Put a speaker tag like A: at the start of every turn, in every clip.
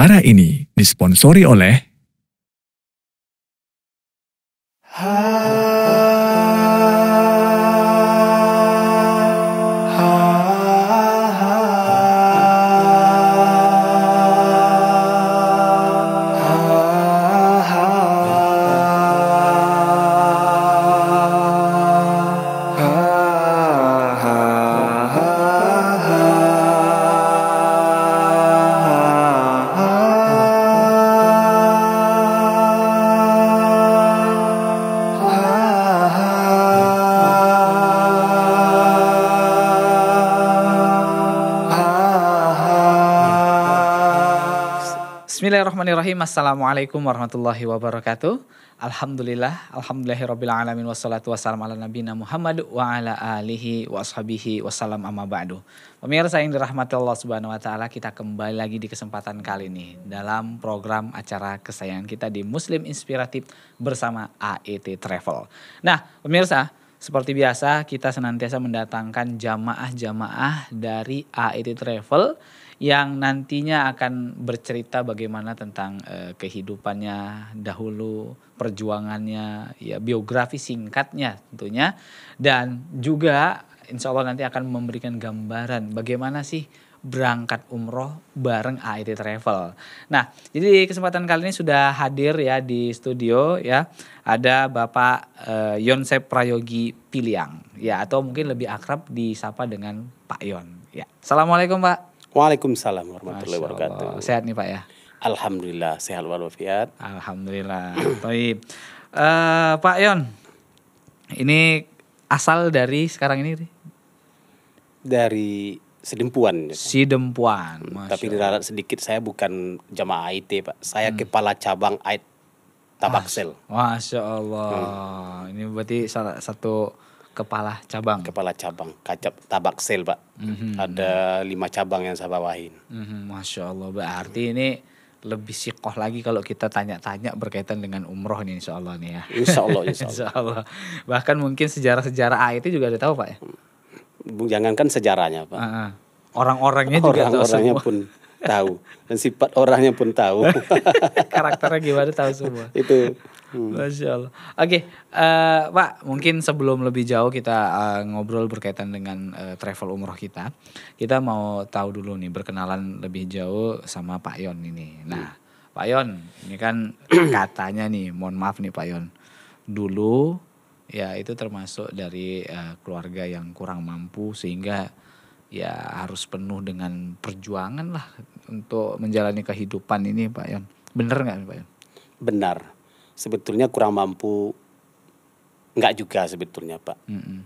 A: Acara ini disponsori oleh
B: Bismillahirrahmanirrahim. Assalamualaikum warahmatullahi wabarakatuh. Alhamdulillah, alhamdulillahirabbil alamin wassalatu wassalamu ala nabina Muhammad wa ala alihi wa ashabihi salam amma ba'du. Pemirsa yang dirahmati Allah Subhanahu wa taala, kita kembali lagi di kesempatan kali ini dalam program acara kesayangan kita di Muslim Inspiratif bersama AET Travel. Nah, pemirsa, seperti biasa kita senantiasa mendatangkan jamaah-jamaah dari AET Travel yang nantinya akan bercerita bagaimana tentang eh, kehidupannya dahulu, perjuangannya, ya biografi singkatnya tentunya dan juga insya Allah nanti akan memberikan gambaran bagaimana sih berangkat umroh bareng AIT Travel. Nah, jadi kesempatan kali ini sudah hadir ya di studio ya ada Bapak eh, Yonsep Prayogi Piliang ya atau mungkin lebih akrab disapa dengan Pak Yon. Ya, assalamualaikum Pak. Waalaikumsalam warahmatullahi wabarakatuh. Sehat nih Pak ya? Alhamdulillah sehat walafiat. Alhamdulillah. Baik. uh, Pak Yon, ini asal dari sekarang ini
C: dari Sidempuan. Sidempuan. Hmm, tapi diralat sedikit saya bukan jamaah IT Pak. Saya hmm. kepala cabang IT Tabaksel.
B: Masya Allah. Hmm. Ini berarti salah satu kepala cabang. Kepala cabang, kacap tabak sel, Pak. Mm-hmm. Ada mhm. lima cabang yang saya bawain. Mm-hmm. Masya Allah, berarti ini lebih sikoh lagi kalau kita tanya-tanya berkaitan dengan umroh nih insya Allah nih ya. Insya Allah, insya Allah. insya Allah. Bahkan mungkin sejarah-sejarah A itu juga ada tahu Pak ya?
C: Jangankan sejarahnya Pak.
B: Uh-huh. Orang-orangnya juga Orang-orangnya pun
C: tahu dan sifat orangnya pun tahu
B: karakternya gimana tahu semua itu hmm. masya allah oke okay, uh, eh, pak mungkin sebelum lebih jauh kita uh, ngobrol berkaitan dengan uh, travel umroh kita kita mau tahu dulu nih berkenalan lebih jauh sama pak Yon ini nah hmm. pak Yon ini kan katanya nih mohon maaf nih pak Yon dulu ya itu termasuk dari uh, keluarga yang kurang mampu sehingga ya harus penuh dengan perjuangan lah untuk menjalani kehidupan ini Pak Yon. Bener nggak Pak Yon? Benar.
C: Sebetulnya kurang mampu nggak juga sebetulnya Pak. Mm -mm.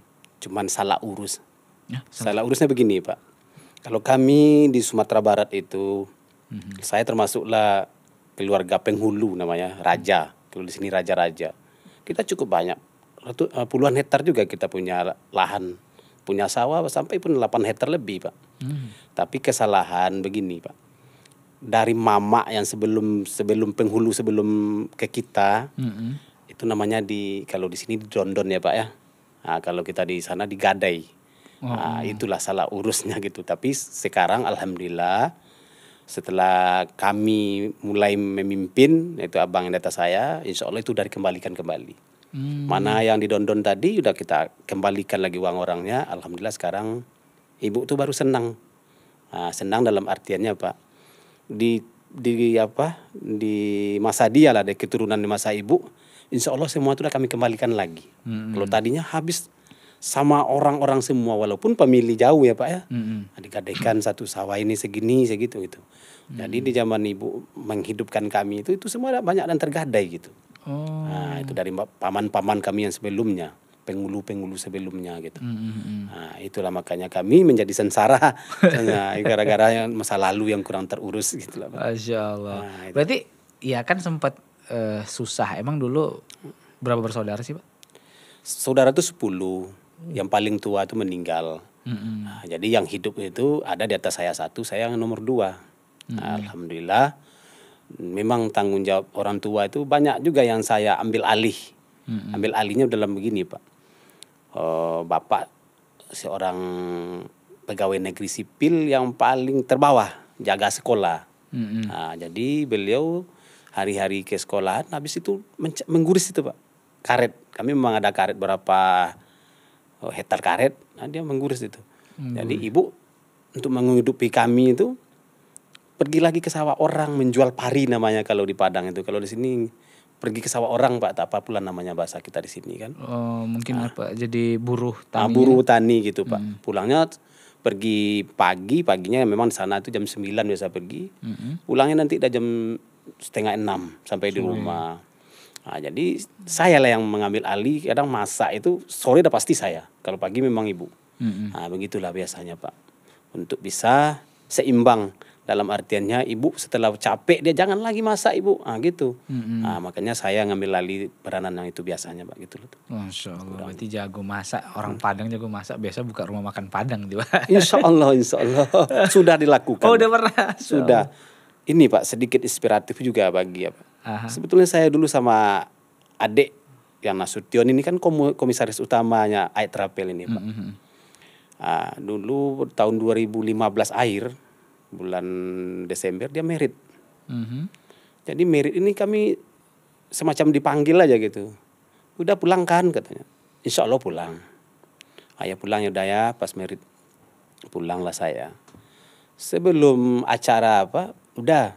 C: Cuman salah urus. Ya, salah. salah urusnya begini Pak. Kalau kami di Sumatera Barat itu, mm -hmm. saya termasuklah keluarga penghulu namanya raja. Mm. Kalau di sini raja-raja, kita cukup banyak, eh, puluhan hektar juga kita punya lahan punya sawah sampai pun 8 hektar lebih pak. Hmm. Tapi kesalahan begini pak, dari mama yang sebelum sebelum penghulu sebelum ke kita hmm itu namanya di kalau di sini di dondon ya pak ya nah, kalau kita di sana digadai oh. nah, itulah salah urusnya gitu tapi sekarang alhamdulillah setelah kami mulai memimpin yaitu abang data saya insya Allah itu dari kembalikan kembali
A: Hmm. Mana
C: yang didondon tadi udah kita kembalikan lagi uang orangnya. Alhamdulillah sekarang ibu tuh baru senang. Nah, senang dalam artiannya Pak. Di di apa di masa dia lah dari keturunan di masa ibu insya Allah semua itu udah kami kembalikan lagi hmm. kalau tadinya habis sama orang-orang semua walaupun pemilih jauh ya pak ya hmm. satu sawah ini segini segitu gitu hmm. jadi di zaman ibu menghidupkan kami itu itu semua banyak dan tergadai gitu
A: Oh. Nah, itu
C: dari paman-paman kami yang sebelumnya pengulu-pengulu sebelumnya gitu. Mm -hmm. Nah, itulah makanya kami menjadi sengsara gara-gara masa lalu yang kurang terurus gitu lah.
B: Masya Allah. Nah, Berarti ya kan sempat uh, susah. Emang dulu berapa bersaudara sih, Pak?
C: Saudara itu sepuluh, Yang paling tua itu meninggal. Mm -hmm. Nah, jadi yang hidup itu ada di atas saya satu, saya yang nomor dua. Mm
A: -hmm. nah,
C: Alhamdulillah memang tanggung jawab orang tua itu banyak juga yang saya ambil alih. hmm Ambil alihnya dalam begini, Pak. Uh, Bapak seorang pegawai negeri sipil yang paling terbawah jaga sekolah. hmm Nah, jadi beliau hari-hari ke sekolah habis itu mengguris itu, Pak. Karet. Kami memang ada karet berapa oh, hektar karet, nah dia mengguris itu. hmm Jadi ibu untuk menghidupi kami itu
B: pergi lagi ke sawah orang menjual pari namanya
C: kalau di Padang itu kalau di sini pergi ke sawah orang pak tak apa pula namanya bahasa kita di sini kan
B: oh, mungkin nah. apa jadi buruh ah, tani nah, buruh gitu?
C: tani gitu pak hmm. pulangnya pergi pagi paginya memang di sana itu jam 9 biasa pergi hmm. pulangnya nanti udah jam setengah enam sampai Sorry. di rumah nah, jadi saya lah yang mengambil alih kadang masak itu sore udah pasti saya kalau pagi memang ibu hmm. nah begitulah biasanya pak untuk bisa seimbang dalam artiannya ibu setelah capek dia jangan lagi masak ibu ah gitu mm-hmm. ah makanya saya ngambil
B: lali peranan yang itu biasanya pak gitu loh masya allah Kurang. berarti jago masak orang hmm. Padang jago masak biasa buka rumah makan Padang tuh insya
C: allah insya allah sudah dilakukan oh udah pernah sudah ini pak sedikit inspiratif juga bagi ya sebetulnya saya dulu sama adik yang Nasution ini kan komisaris utamanya Ait Trapel ini pak mm-hmm. ah, dulu tahun 2015 akhir bulan Desember dia merit. Mm-hmm. Jadi merit ini kami semacam dipanggil aja gitu. Udah pulang kan katanya. Insya Allah pulang. Ayah pulang ya udah ya pas merit pulang lah saya. Sebelum acara apa udah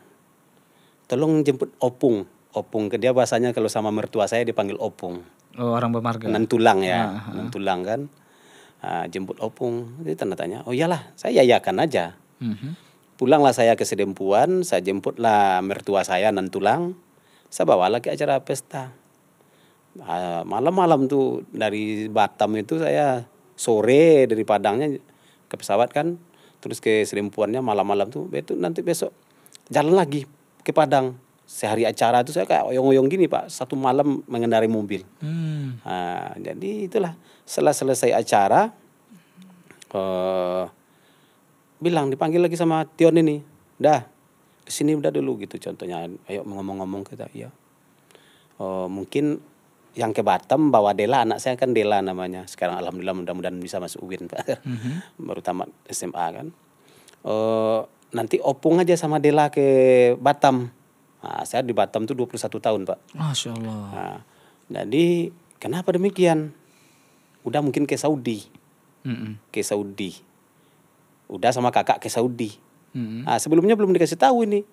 C: tolong jemput opung opung ke dia bahasanya kalau sama mertua saya dipanggil opung
B: oh, orang bermarga
C: nentulang ya ah, nentulang ah. kan ah, jemput opung jadi tanda tanya oh iyalah saya yayakan aja mm -hmm. Pulanglah saya ke Sedempuan, saya jemputlah mertua saya nan tulang, saya bawalah ke acara pesta. Ah, malam-malam tuh dari Batam itu saya sore dari Padangnya ke pesawat kan, terus ke Sedempuannya malam-malam tuh, itu nanti besok jalan lagi ke Padang. Sehari acara itu saya kayak oyong-oyong gini pak, satu malam mengendarai mobil. Hmm. Nah, jadi itulah setelah selesai acara, uh, bilang dipanggil lagi sama Tion ini dah kesini udah dulu gitu contohnya ayo ngomong-ngomong kita iya oh, mungkin yang ke Batam bawa Dela anak saya kan Dela namanya sekarang alhamdulillah mudah-mudahan bisa masuk UIN pak mm-hmm. baru tamat SMA kan oh, nanti opung aja sama Dela ke Batam nah, saya di Batam tuh 21 tahun pak
B: Masya Allah
C: nah, jadi kenapa demikian udah mungkin ke Saudi mm-hmm. ke Saudi udah sama kakak ke Saudi. Hmm. Nah, sebelumnya belum dikasih tahu ini.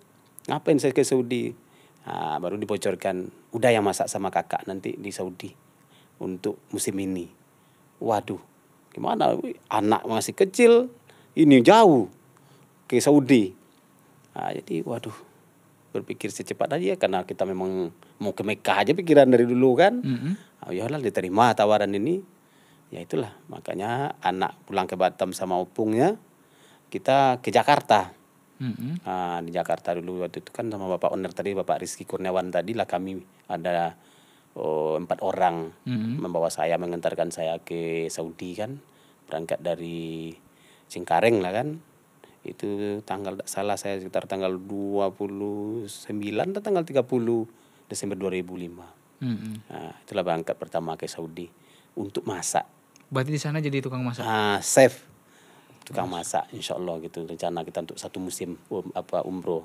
C: Ngapain saya ke Saudi? Nah, baru dibocorkan udah yang masak sama kakak nanti di Saudi untuk musim ini. Waduh, gimana? Anak masih kecil, ini jauh ke Saudi. Nah, jadi waduh, berpikir secepat aja ya karena kita memang mau ke Mekah aja pikiran dari dulu kan. Mm -hmm. Ayolah ah, ya diterima tawaran ini. Ya itulah makanya anak pulang ke Batam sama opungnya kita ke Jakarta. Mm-hmm. Nah, di Jakarta dulu waktu itu kan sama Bapak Owner tadi Bapak Rizky Kurniawan tadi lah kami ada oh, empat orang mm-hmm. membawa saya mengantarkan saya ke Saudi kan berangkat dari Cengkareng lah kan itu tanggal salah saya sekitar tanggal 29 atau tanggal 30 Desember 2005. Mm -hmm. Nah, itulah berangkat pertama ke Saudi untuk masak.
B: Berarti di sana jadi tukang masak. Ah,
C: chef tukang masak insya Allah gitu rencana kita untuk satu musim um, apa umroh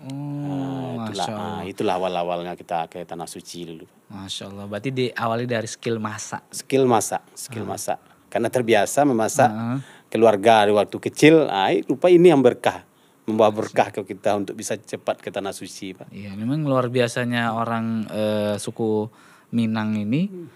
A: Oh, uh, itulah, uh,
C: itulah awal-awalnya kita ke tanah suci dulu. Masya Allah, berarti
B: diawali dari skill masak.
C: Skill masak, skill uh. masak. Karena terbiasa memasak uh. keluarga dari waktu kecil, uh, lupa ini yang berkah membawa berkah ke kita untuk bisa cepat ke tanah suci, Pak.
B: Iya, memang luar biasanya orang uh, suku Minang ini hmm.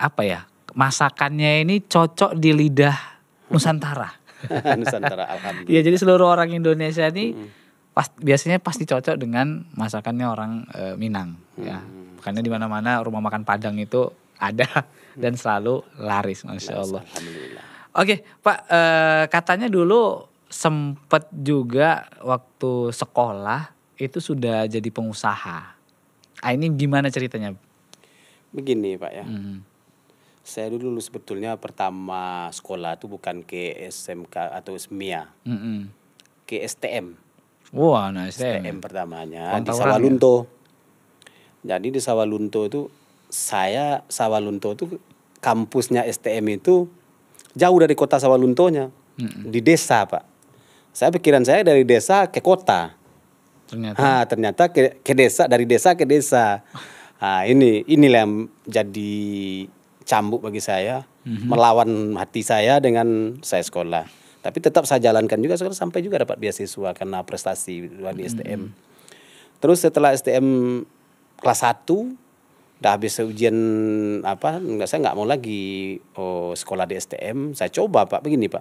B: apa ya? Masakannya ini cocok di lidah Nusantara. Nusantara alhamdulillah. Iya, jadi seluruh orang Indonesia ini -hmm. pas, biasanya pasti cocok dengan masakannya orang e, Minang ya. -hmm. ya. Makanya di mana-mana rumah makan Padang itu ada hmm. dan selalu laris Masya Allah. Alhamdulillah. Oke, Pak e, katanya dulu sempet juga waktu sekolah itu sudah jadi pengusaha. Ah, ini gimana ceritanya? Begini, Pak ya. -hmm saya dulu sebetulnya pertama
C: sekolah itu bukan ke SMK atau SMIA, mm -hmm. ke STM.
B: Wah, wow, nah STM.
C: STM pertamanya di Sawalunto. Ya? Jadi di Sawalunto itu saya Sawalunto itu kampusnya STM itu jauh dari kota Sawaluntonya, mm -hmm. di desa pak. Saya pikiran saya dari desa ke kota. Ternyata. Ha, ternyata ke, ke desa dari desa ke desa. Ah ini inilah yang jadi cambuk bagi saya,
A: mm-hmm. melawan
C: hati saya dengan saya sekolah. Tapi tetap saya jalankan juga sekolah sampai juga dapat beasiswa karena prestasi di STM. Mm-hmm. Terus setelah STM kelas 1 udah habis ujian apa enggak saya nggak mau lagi oh, sekolah di STM saya coba pak begini pak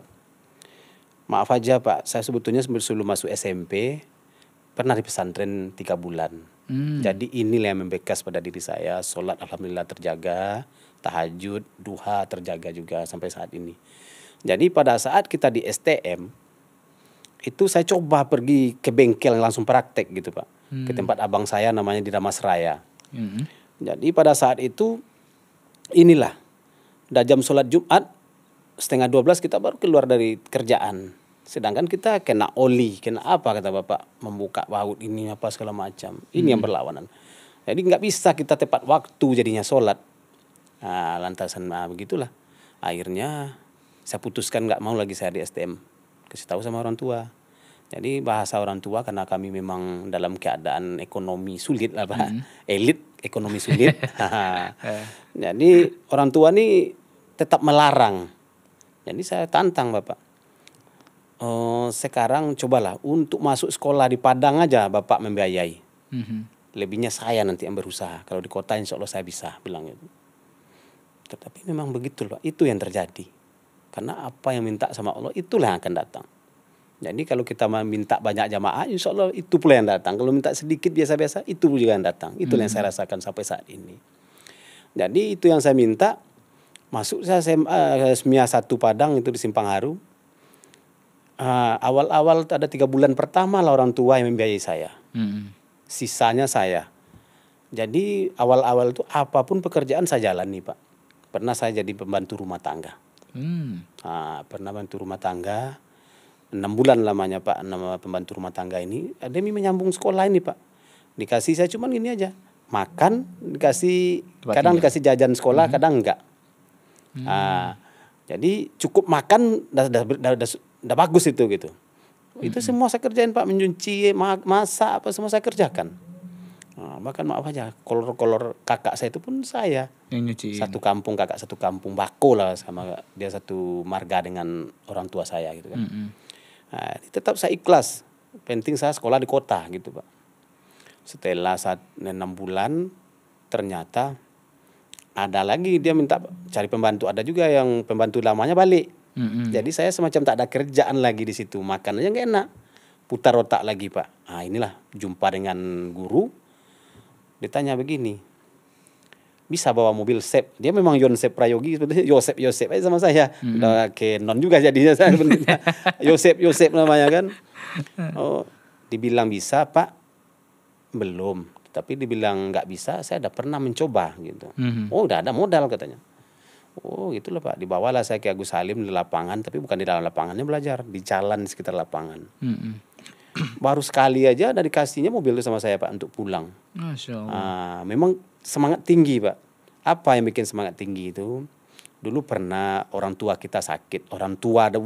C: maaf aja pak saya sebetulnya sebelum masuk SMP pernah di pesantren tiga bulan hmm. jadi inilah yang membekas pada diri saya sholat alhamdulillah terjaga tahajud, duha terjaga juga sampai saat ini. Jadi pada saat kita di STM itu saya coba pergi ke bengkel langsung praktek gitu pak, hmm. ke tempat abang saya namanya di Damasraya. Hmm. Jadi pada saat itu inilah, udah jam sholat Jumat setengah 12 kita baru keluar dari kerjaan. Sedangkan kita kena oli, kena apa kata bapak, membuka baut ini apa segala macam. Ini hmm. yang berlawanan. Jadi nggak bisa kita tepat waktu jadinya sholat Nah, lantasan nah, begitulah. Akhirnya saya putuskan nggak mau lagi saya di STM. Kasih tahu sama orang tua. Jadi bahasa orang tua karena kami memang dalam keadaan ekonomi sulit lah Pak. Hmm. Elit ekonomi sulit. Eh. Jadi orang tua nih tetap melarang. Jadi saya tantang Bapak. Oh, sekarang cobalah untuk masuk sekolah di Padang aja Bapak membiayai. -hmm. Lebihnya saya nanti yang berusaha. Kalau di kota insya Allah saya bisa bilang gitu. Tetapi memang begitu loh, itu yang terjadi. Karena apa yang minta sama Allah itulah yang akan datang. Jadi kalau kita minta banyak jamaah, insya Allah itu pula yang datang. Kalau minta sedikit biasa-biasa, itu juga yang datang. Itulah hmm. yang saya hmm. rasakan sampai saat ini. Jadi itu yang saya minta. Masuk saya SMA, eh, SMA satu Padang itu di Simpang Haru. Uh, awal-awal ada tiga bulan pertama lah orang tua yang membiayai saya. Hmm. Sisanya saya. Jadi awal-awal itu apapun pekerjaan saya nih Pak pernah saya jadi pembantu rumah tangga. Hmm. Nah, pernah bantu rumah tangga enam bulan lamanya pak nama pembantu rumah tangga ini demi menyambung sekolah ini pak dikasih saya cuman gini aja makan dikasih Tempat kadang dikasih jajan sekolah hmm. kadang enggak hmm. nah, jadi cukup makan udah bagus itu gitu hmm. itu semua saya kerjain pak mencuci masak apa semua saya kerjakan Nah, bahkan maaf aja kolor-kolor kakak saya itu pun saya satu kampung kakak satu kampung bako lah sama dia satu marga dengan orang tua saya gitu kan mm nah, tetap saya ikhlas penting saya sekolah di kota gitu pak setelah saat enam bulan ternyata ada lagi dia minta cari pembantu ada juga yang pembantu lamanya balik mm -hmm. jadi saya semacam tak ada kerjaan lagi di situ makan aja gak enak putar otak lagi pak nah inilah jumpa dengan guru ditanya begini bisa bawa mobil sep dia memang Yosep Prayogi sebetulnya Yosep Yosep aja sama saya mm-hmm. udah non juga jadinya saya Yosep Yosep namanya kan oh dibilang bisa pak belum tapi dibilang nggak bisa saya udah pernah mencoba gitu mm-hmm. oh udah ada modal katanya oh gitu loh pak dibawalah saya ke Agus Salim di lapangan tapi bukan di dalam lapangannya belajar di jalan sekitar lapangan mm-hmm baru sekali aja dari kasihnya mobil sama saya pak untuk pulang. Masya ah, memang semangat tinggi pak. Apa yang bikin semangat tinggi itu? Dulu pernah orang tua kita sakit, orang tua ada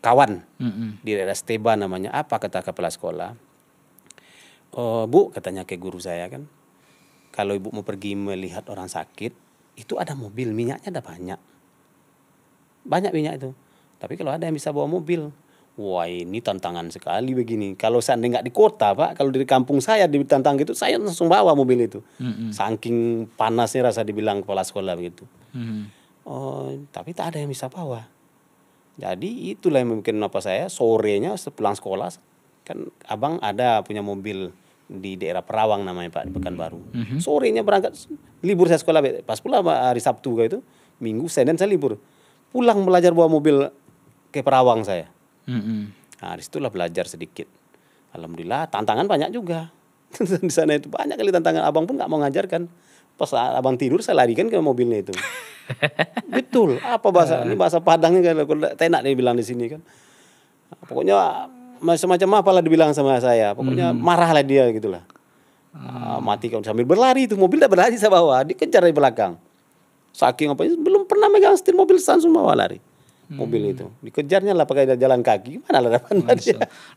C: kawan mm -mm. di daerah Steba namanya. Apa kata kepala sekolah? Oh, bu katanya ke guru saya kan, kalau ibu mau pergi melihat orang sakit, itu ada mobil minyaknya ada banyak, banyak minyak itu. Tapi kalau ada yang bisa bawa mobil, Wah ini tantangan sekali begini. Kalau saya nggak di kota pak, kalau di kampung saya di tantang gitu, saya langsung bawa mobil itu. Mm-hmm. Saking panasnya rasa dibilang kepala sekolah begitu. Mm-hmm. Oh tapi tak ada yang bisa bawa. Jadi itulah yang mungkin apa saya sorenya sepulang sekolah kan abang ada punya mobil di daerah Perawang namanya Pak di Pekanbaru. Mm-hmm. Sorenya berangkat libur saya sekolah pas pula hari Sabtu gitu, Minggu Senin saya libur. Pulang belajar bawa mobil ke Perawang saya. Mm-hmm. Nah disitulah belajar sedikit. Alhamdulillah tantangan banyak juga. di sana itu banyak kali tantangan. Abang pun nggak mau ngajarkan. Pas abang tidur saya larikan ke mobilnya itu. Betul. Apa bahasa ini eh. bahasa Padangnya kan tenak dia bilang di sini kan. Pokoknya semacam apalah dibilang sama saya. Pokoknya mm-hmm. marahlah dia gitulah. Hmm. mati kalau sambil berlari itu mobil tidak berlari saya bawa dikejar dari belakang saking apa belum pernah megang setir mobil langsung bawa lari mobil itu. Dikejarnya lah pakai jalan kaki, gimana lah dapat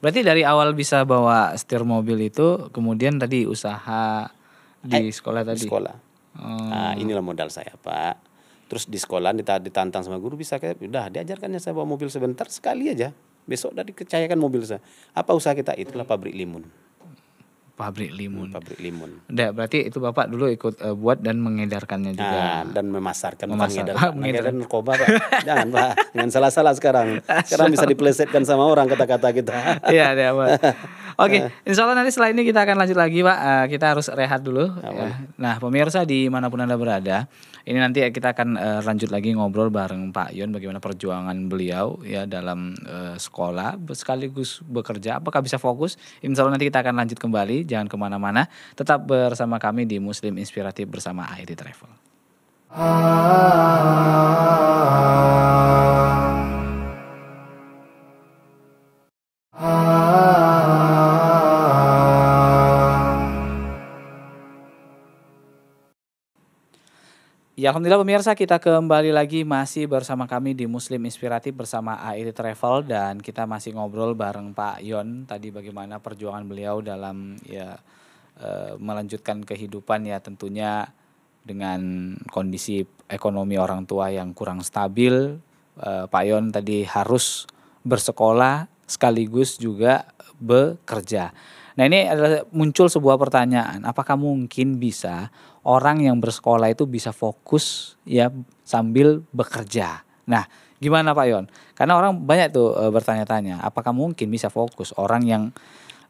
B: Berarti dari awal bisa bawa setir mobil itu, kemudian tadi usaha di eh, sekolah tadi. Di sekolah. Hmm. Nah, inilah modal saya pak. Terus di sekolah ditantang sama guru bisa kayak, udah
C: diajarkannya saya bawa mobil sebentar sekali aja. Besok udah dikecayakan mobil saya. Apa usaha kita? Itulah pabrik limun pabrik limun. Pabrik limun.
B: Nah, berarti itu Bapak dulu ikut uh, buat dan mengedarkannya nah, juga. Nah,
C: dan memasarkan
B: memasarkan, bukan mengedar. narkoba, Pak.
C: Jangan, Pak. Jangan salah-salah sekarang. Sekarang bisa dipelesetkan sama orang kata-kata kita.
B: Iya, iya, Pak.
C: Oke, okay. Eh.
B: insya Allah nanti setelah ini kita akan lanjut lagi Pak. Eh, kita harus rehat dulu. Ya. Nah pemirsa dimanapun Anda berada, ini nanti kita akan eh, lanjut lagi ngobrol bareng Pak Yon bagaimana perjuangan beliau ya dalam sekolah sekaligus bekerja. Apakah bisa fokus? Insya Allah nanti kita akan lanjut kembali. Jangan kemana-mana. Tetap bersama kami di Muslim Inspiratif bersama Airi Travel. Ah, ah, ah, ah. Ya Alhamdulillah pemirsa kita kembali lagi masih bersama kami di Muslim Inspiratif bersama AIT Travel dan kita masih ngobrol bareng Pak Yon tadi bagaimana perjuangan beliau dalam ya e, melanjutkan kehidupan ya tentunya dengan kondisi ekonomi orang tua yang kurang stabil e, Pak Yon tadi harus bersekolah sekaligus juga bekerja. Nah ini adalah muncul sebuah pertanyaan apakah mungkin bisa orang yang bersekolah itu bisa fokus ya sambil bekerja. Nah, gimana Pak Yon? Karena orang banyak tuh e, bertanya-tanya, apakah mungkin bisa fokus orang yang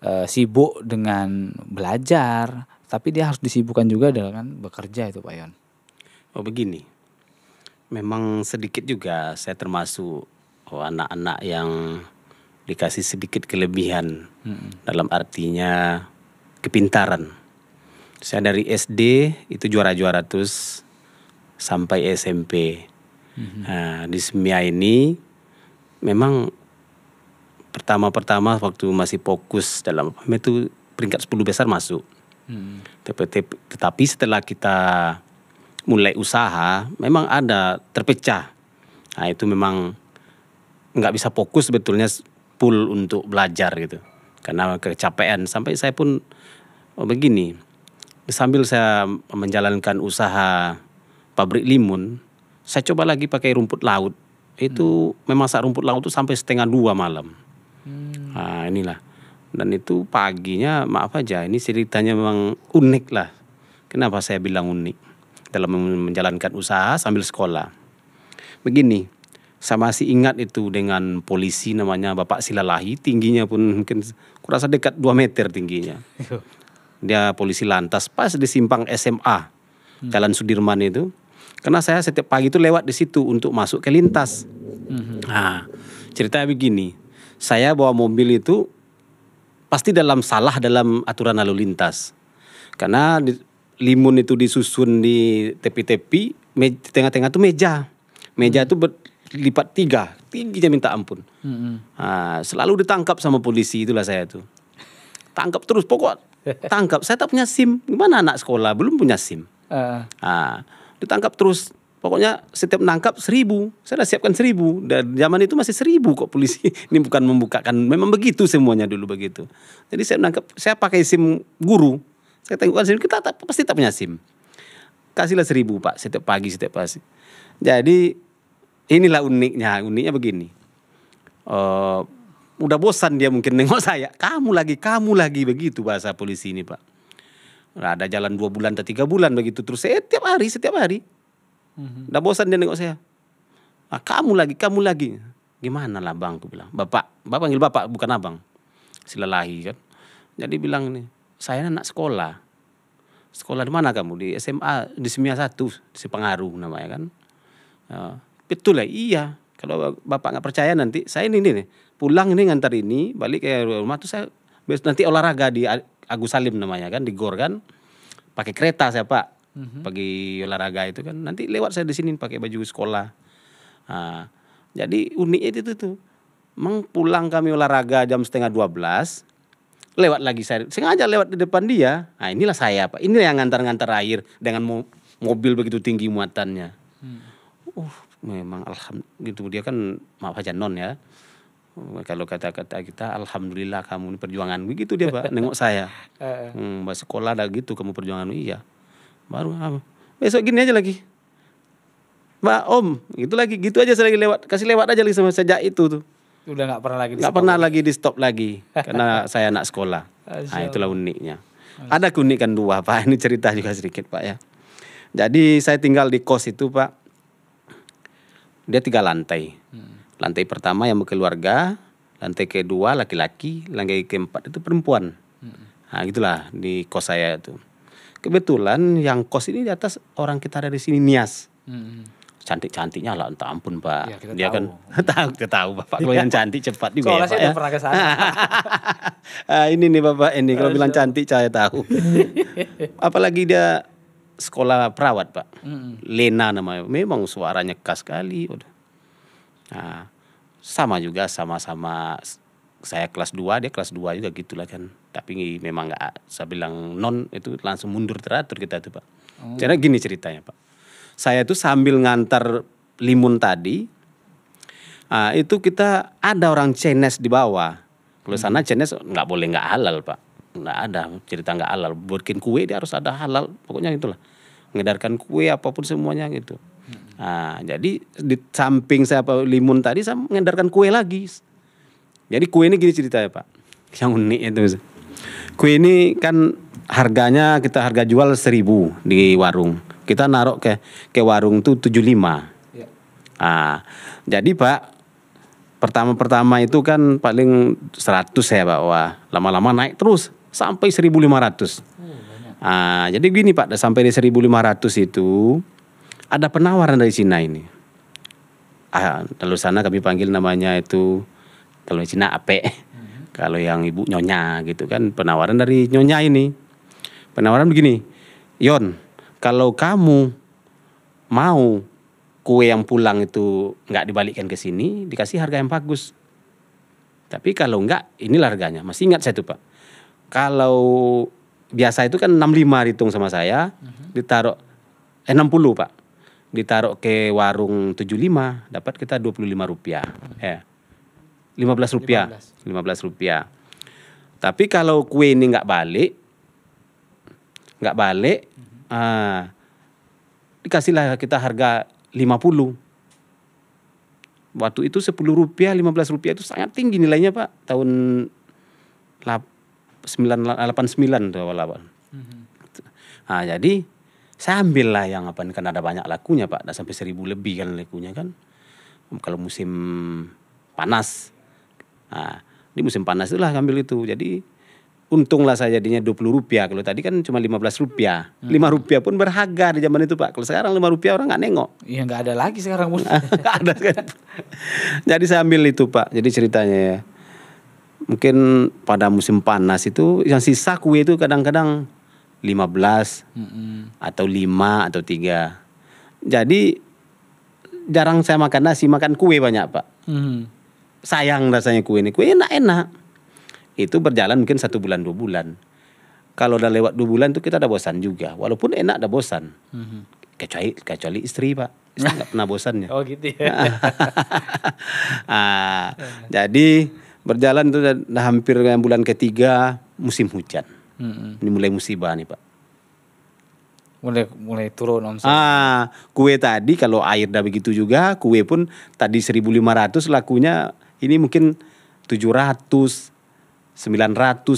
B: e, sibuk dengan belajar, tapi dia harus disibukkan juga dengan bekerja itu Pak Yon?
C: Oh begini, memang sedikit juga saya termasuk oh, anak-anak oh, yang dikasih sedikit kelebihan hmm. dalam artinya kepintaran saya dari SD itu juara-juara terus sampai SMP. Mm-hmm. Nah, di Semia ini memang pertama-pertama waktu masih fokus dalam itu peringkat 10 besar masuk. Mm. Tetapi setelah kita mulai usaha memang ada terpecah. Nah, itu memang nggak bisa fokus sebetulnya full untuk belajar gitu. Karena kecapean sampai saya pun oh begini sambil saya menjalankan usaha pabrik limun, saya coba lagi pakai rumput laut. Itu hmm. saat rumput laut itu sampai setengah dua malam. Hmm. Nah, inilah. Dan itu paginya, maaf aja, ini ceritanya memang unik lah. Kenapa saya bilang unik? Dalam menjalankan usaha sambil sekolah. Begini, saya masih ingat itu dengan polisi namanya Bapak Silalahi. Tingginya pun mungkin kurasa dekat 2 meter tingginya dia polisi lantas pas di simpang SMA
A: hmm.
C: Jalan Sudirman itu karena saya setiap pagi itu lewat di situ untuk masuk ke lintas hmm. nah ceritanya begini saya bawa mobil itu pasti dalam salah dalam aturan lalu lintas karena di, limun itu disusun di tepi-tepi di tengah-tengah itu meja meja hmm. itu berlipat lipat tiga tingginya minta ampun -hmm. nah, selalu ditangkap sama polisi itulah saya tuh tangkap terus pokok tangkap saya tak punya sim gimana anak sekolah belum punya sim uh. ah ditangkap terus pokoknya setiap nangkap seribu saya sudah siapkan seribu dan zaman itu masih seribu kok polisi ini bukan membukakan memang begitu semuanya dulu begitu jadi saya nangkap saya pakai sim guru saya tengokkan sim kita tak, pasti tak punya sim kasihlah seribu pak setiap pagi setiap pagi jadi inilah uniknya uniknya begini uh, udah bosan dia mungkin nengok saya. Kamu lagi, kamu lagi begitu bahasa polisi ini pak. Nah, ada jalan dua bulan atau tiga bulan begitu terus setiap eh, hari, setiap hari. Mm-hmm. Udah bosan dia nengok saya. Ah, kamu lagi, kamu lagi. Gimana lah bang? Aku bilang, bapak, bapak panggil bapak bukan abang. Silalahi kan. Jadi bilang nih, saya anak sekolah. Sekolah di mana kamu? Di SMA, di Semia 1, di Pengaruh namanya kan. Uh, betul lah, iya. Kalau bapak nggak percaya nanti, saya ini nih pulang ini ngantar ini balik ke rumah tuh saya nanti olahraga di Agus Salim namanya kan di Gor kan pakai kereta saya pak mm pagi olahraga itu kan nanti lewat saya di sini pakai baju sekolah nah, jadi uniknya itu tuh, tuh pulang kami olahraga jam setengah dua belas lewat lagi saya sengaja lewat di depan dia nah inilah saya pak inilah yang ngantar-ngantar air dengan mo- mobil begitu tinggi muatannya
A: hmm. uh
C: memang alhamdulillah gitu dia kan maaf aja non ya kalau kata-kata kita alhamdulillah kamu ini perjuangan begitu dia pak nengok saya
A: hmm,
C: sekolah ada gitu kamu perjuangan iya baru apa besok gini aja lagi Mbak Om gitu lagi gitu aja saya lagi lewat kasih lewat aja lagi sama sejak itu tuh udah nggak pernah lagi nggak pernah lagi di stop lagi karena saya anak sekolah nah, itulah uniknya ada keunikan dua pak ini cerita juga sedikit pak ya jadi saya tinggal di kos itu pak dia tiga lantai hmm Lantai pertama yang berkeluarga, lantai kedua laki-laki, lantai keempat itu perempuan. Hmm. Nah, gitulah di kos saya itu. Kebetulan yang kos ini di atas orang kita dari sini Nias. Hmm. Cantik-cantiknya lah, entah ampun Pak. Ya, kita Dia kan tahu. kan tahu, kita tahu Bapak iya. kalau yang cantik cepat juga Soalnya ya, Saya pernah ke sana. Ah, ini nih Bapak ini kalau bilang cantik saya tahu. Apalagi dia sekolah perawat Pak. Lena namanya. Memang suaranya khas sekali. Udah Nah, sama juga sama-sama saya kelas 2 dia kelas 2 juga gitulah kan tapi memang nggak saya bilang non itu langsung mundur teratur kita tuh pak oh. karena gini ceritanya pak saya tuh sambil ngantar limun tadi Nah, itu kita ada orang Chinese di bawah kalau hmm. sana Chinese nggak boleh nggak halal pak nggak ada cerita nggak halal bikin kue dia harus ada halal pokoknya itulah mengedarkan kue apapun semuanya gitu Nah, jadi di samping saya apa limun tadi saya mengedarkan kue lagi. Jadi kue ini gini ceritanya pak, yang unik itu. Kue ini kan harganya kita harga jual seribu di warung. Kita narok ke ke warung tuh 75 Nah, ya. jadi Pak, pertama-pertama itu kan paling 100 ya, Pak. Wah, lama-lama naik terus sampai seribu lima ratus. Oh, ah, jadi gini Pak, sampai di ratus itu ada penawaran dari Cina ini. Ah, lalu sana kami panggil namanya itu kalau Cina ape. Hmm. Kalau yang ibu nyonya gitu kan penawaran dari nyonya ini. Penawaran begini, Yon, kalau kamu mau kue yang pulang itu nggak dibalikkan ke sini, dikasih harga yang bagus. Tapi kalau enggak, ini harganya. Masih ingat saya tuh Pak. Kalau biasa itu kan 65 hitung sama saya, mm-hmm. ditaruh eh 60 Pak ditaruh ke warung 75 dapat kita 25 rupiah ya eh, 15 rupiah 15, 15 rupiah tapi kalau kue ini nggak balik nggak balik mm -hmm. uh, dikasihlah kita harga 50 waktu itu 10 rupiah 15 rupiah itu sangat tinggi nilainya pak tahun 89 89 awal-awal mm -hmm. nah jadi sambil lah yang apa kan ada banyak lakunya pak ada sampai seribu lebih kan lakunya kan kalau musim panas nah, di musim panas itulah sambil itu jadi untunglah saya jadinya 20 rupiah kalau tadi kan cuma 15 rupiah hmm. 5 rupiah pun berharga di zaman itu pak kalau sekarang 5 rupiah orang nggak nengok
B: iya nggak ada lagi sekarang pun
C: ada kan jadi saya ambil itu pak jadi ceritanya ya mungkin pada musim panas itu yang sisa kue itu kadang-kadang 15 hmm. atau 5 atau 3. Jadi jarang saya makan nasi, makan kue banyak, Pak. Hmm. Sayang rasanya kue ini. Kue enak-enak. Itu berjalan mungkin satu bulan, dua bulan. Kalau udah lewat dua bulan itu kita udah bosan juga. Walaupun enak udah bosan. Hmm. Kecuali, kecuali istri, Pak. Istri nggak pernah bosannya.
A: Oh gitu ya.
C: ah, jadi berjalan itu udah hampir bulan ketiga musim hujan. Mm-hmm. Ini mulai musibah nih pak.
B: Mulai mulai turun
C: omset. Ah, kue tadi kalau air dah begitu juga, kue pun tadi 1.500 lakunya ini mungkin 700, 900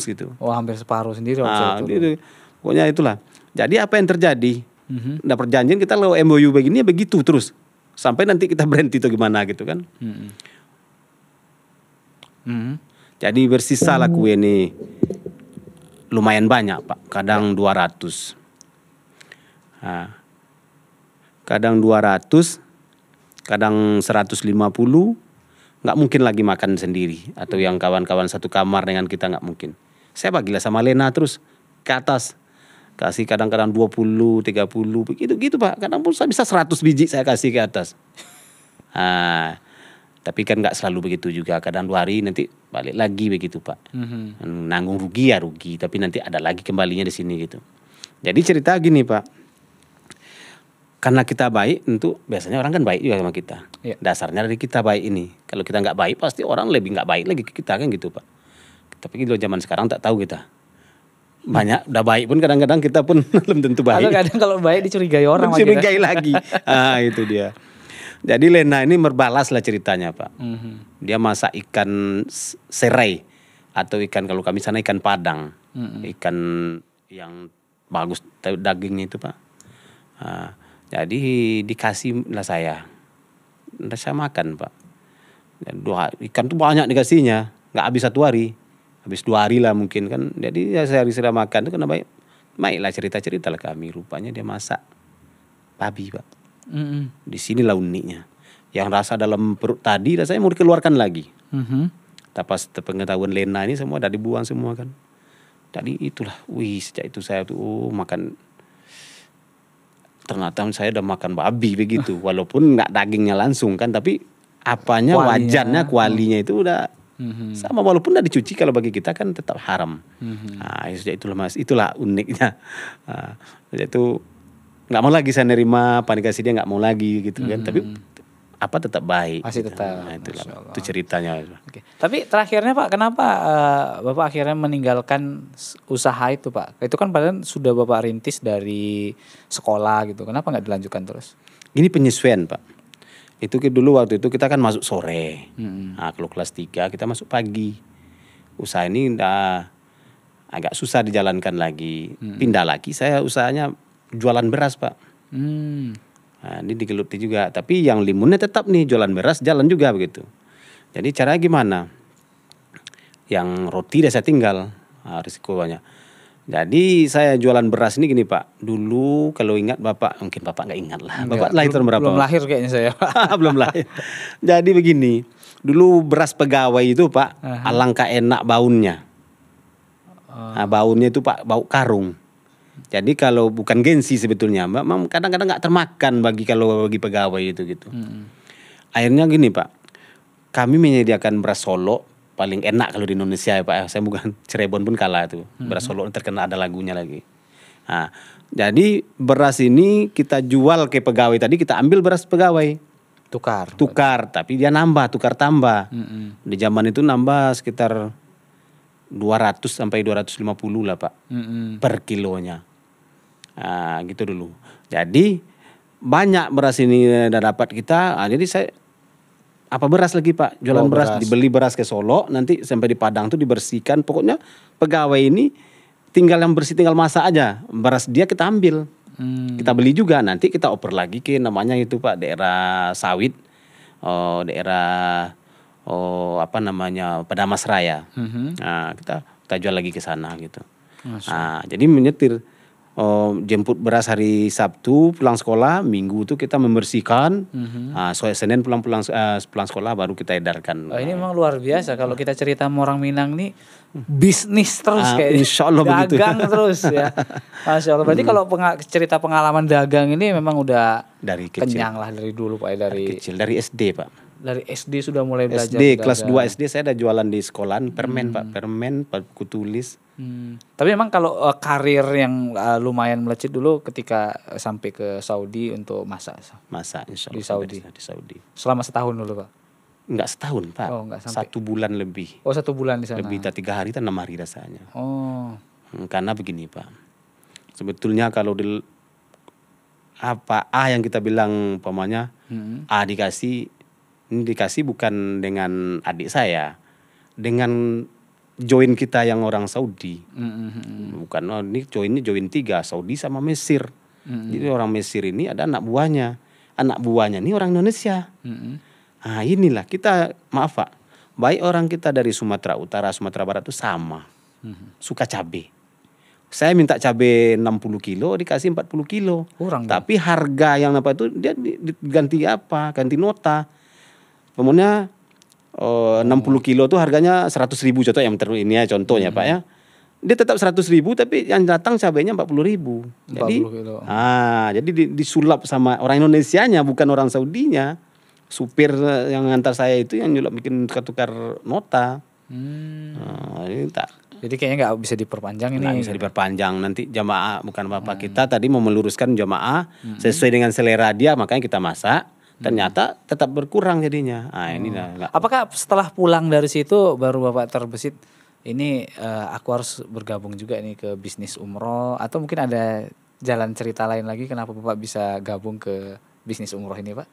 C: gitu. Oh hampir separuh sendiri omset ah, itu. Gitu. pokoknya itulah. Jadi apa yang terjadi? Mm-hmm. Nah perjanjian kita lo MOU begini ya begitu terus. Sampai nanti kita berhenti atau gimana gitu kan.
A: Mm-hmm. Mm-hmm.
C: Jadi lah kue nih lumayan banyak Pak, kadang 200. Nah, kadang 200, kadang 150, nggak mungkin lagi makan sendiri atau yang kawan-kawan satu kamar dengan kita nggak mungkin. Saya bagilah sama Lena terus ke atas kasih kadang-kadang 20, 30 begitu gitu Pak. Kadang pun saya bisa 100 biji saya kasih ke atas. Nah, tapi kan nggak selalu begitu juga. Kadang dua hari nanti balik lagi begitu Pak. Mm-hmm. Nanggung rugi ya rugi, tapi nanti ada lagi kembalinya di sini gitu. Jadi cerita gini Pak. Karena kita baik, tentu biasanya orang kan baik juga sama kita. Yeah. Dasarnya dari kita baik ini. Kalau kita nggak baik, pasti orang lebih nggak baik lagi ke kita kan gitu Pak. Tapi kalau zaman sekarang tak tahu kita banyak udah baik pun kadang-kadang kita pun belum tentu baik. Kadang,
B: kadang kalau baik dicurigai orang. Ya.
C: Dicurigai lagi. ah itu dia. Jadi Lena ini berbalas lah ceritanya Pak. Mm -hmm. Dia masak ikan serai atau ikan kalau kami sana ikan padang, mm -hmm. ikan yang bagus dagingnya itu Pak. Uh, jadi dikasih lah saya, Nggak saya makan Pak. Dan Dua, ikan tuh banyak dikasihnya, nggak habis satu hari, habis dua hari lah mungkin kan. Jadi ya hari sudah makan itu kenapa? baik. lah cerita-cerita lah kami. Rupanya dia masak babi Pak Mm-hmm. Di sinilah uniknya. Yang rasa dalam perut tadi rasanya mau dikeluarkan lagi. Mm-hmm. Tapas pengetahuan Lena ini semua dari buang semua kan. Tadi itulah, wih sejak itu saya tuh oh, makan ternyata saya udah makan babi begitu walaupun nggak dagingnya langsung kan tapi apanya kualinya. wajannya kualinya itu udah
A: Mm-hmm. Sama
C: walaupun udah dicuci kalau bagi kita kan tetap haram.
A: Mm-hmm. Nah,
C: sejak itulah mas, itulah uniknya. Nah, itu nggak mau lagi saya nerima panikasi dia nggak mau lagi gitu kan hmm. tapi apa tetap baik masih gitu. tetap nah, itu, itu ceritanya Oke.
B: tapi terakhirnya pak kenapa uh, bapak akhirnya meninggalkan usaha itu pak itu kan padahal sudah bapak rintis dari sekolah gitu kenapa nggak dilanjutkan terus
C: ini penyesuaian pak itu dulu waktu itu kita kan masuk sore hmm. nah kalau kelas 3 kita masuk pagi usaha ini udah agak susah dijalankan lagi hmm. pindah lagi saya usahanya jualan beras pak.
A: Hmm.
C: Nah, ini digeluti juga. Tapi yang limunnya tetap nih jualan beras jalan juga begitu. Jadi cara gimana? Yang roti dah saya tinggal nah, risiko banyak. Jadi saya jualan beras ini gini Pak. Dulu kalau ingat Bapak, mungkin Bapak nggak ingat lah. Bapak lahir tahun berapa? Belum lahir kayaknya saya belum lahir. Jadi begini, dulu beras pegawai itu Pak, -huh. alangkah enak baunya. Oh. Nah, baunya itu Pak, bau karung. Jadi kalau bukan gengsi sebetulnya, Mbak, kadang-kadang nggak termakan bagi kalau bagi pegawai itu gitu. Hmm. Akhirnya gini Pak, kami menyediakan beras Solo paling enak kalau di Indonesia ya Pak. Saya bukan Cirebon pun kalah itu. Hmm. Beras Solo terkena ada lagunya lagi. Nah, jadi beras ini kita jual ke pegawai tadi kita ambil beras pegawai tukar tukar tapi dia nambah tukar tambah mm -hmm. di zaman itu nambah sekitar 200 sampai 250 lah Pak
A: mm -hmm. per
C: kilonya. Nah, gitu dulu. Jadi banyak beras ini dapat kita. Nah, jadi saya apa beras lagi Pak? Jualan oh, beras. beras, dibeli beras ke Solo, nanti sampai di Padang tuh dibersihkan. Pokoknya pegawai ini tinggal yang bersih tinggal masak aja. Beras dia kita ambil. Hmm. Kita beli juga nanti kita oper lagi ke namanya itu Pak daerah sawit. Oh, daerah oh apa namanya mas Raya. Mm-hmm. Nah, kita kita jual lagi ke sana gitu. Nah, jadi menyetir oh, jemput beras hari Sabtu pulang sekolah, Minggu itu kita membersihkan. Mm-hmm. Nah, so, Senin pulang-pulang uh, pulang sekolah baru kita edarkan.
B: Oh, ini memang luar biasa nah. kalau kita cerita sama orang Minang nih bisnis terus uh, ah, kayak insya Allah dagang begitu. terus ya masya Allah berarti hmm. kalau penga cerita pengalaman dagang ini memang udah dari kecil. kenyang lah dari dulu pak ya, dari, dari kecil dari SD pak dari SD sudah mulai belajar. SD kelas 2 SD saya ada jualan di sekolahan permen hmm. Pak, permen buku tulis. Hmm. Tapi emang kalau uh, karir yang uh, lumayan melecet dulu ketika eh, sampai ke Saudi untuk masa masa insya Allah, di Saudi. Di Saudi. Selama setahun dulu Pak. Enggak setahun Pak. Oh,
C: enggak Satu bulan lebih. Oh, satu bulan di sana. Lebih tiga hari atau enam hari rasanya.
A: Oh.
C: Hmm, karena begini Pak. Sebetulnya kalau di apa A yang kita bilang umpamanya hmm. A dikasih dikasih bukan dengan adik saya, dengan join kita yang orang Saudi.
A: Mm-hmm.
C: Bukan oh, ini joinnya join tiga Saudi sama Mesir. Mm-hmm. Jadi orang Mesir ini ada anak buahnya, anak buahnya ini orang Indonesia. Mm-hmm. Nah inilah kita maaf pak, baik orang kita dari Sumatera Utara, Sumatera Barat itu sama, mm-hmm. suka cabai. Saya minta cabai 60 kilo dikasih 40 kilo. Kurang. Tapi harga yang apa itu dia diganti apa? Ganti nota umurnya eh, enam 60 kilo tuh harganya 100 ribu contoh yang terus ini ya contohnya hmm. Pak ya. Hmm. Dia tetap 100 ribu tapi yang datang cabainya 40 ribu. Jadi 40 kilo. ah jadi di, disulap sama orang Indonesia nya bukan orang Saudi nya Supir eh, yang ngantar saya itu yang nyulap bikin tukar-tukar nota. Hmm. Nah, ini tak jadi kayaknya nggak bisa diperpanjang ini. Nggak bisa diperpanjang. Nanti jamaah bukan bapak hmm. kita tadi mau meluruskan jamaah hmm. sesuai dengan selera dia, makanya kita masak ternyata tetap berkurang jadinya. Ah ini hmm. nah,
B: Apakah setelah pulang dari situ baru Bapak terbesit ini uh, aku harus bergabung juga ini ke bisnis umroh atau mungkin ada jalan cerita lain lagi kenapa Bapak bisa gabung ke bisnis umroh ini, Pak?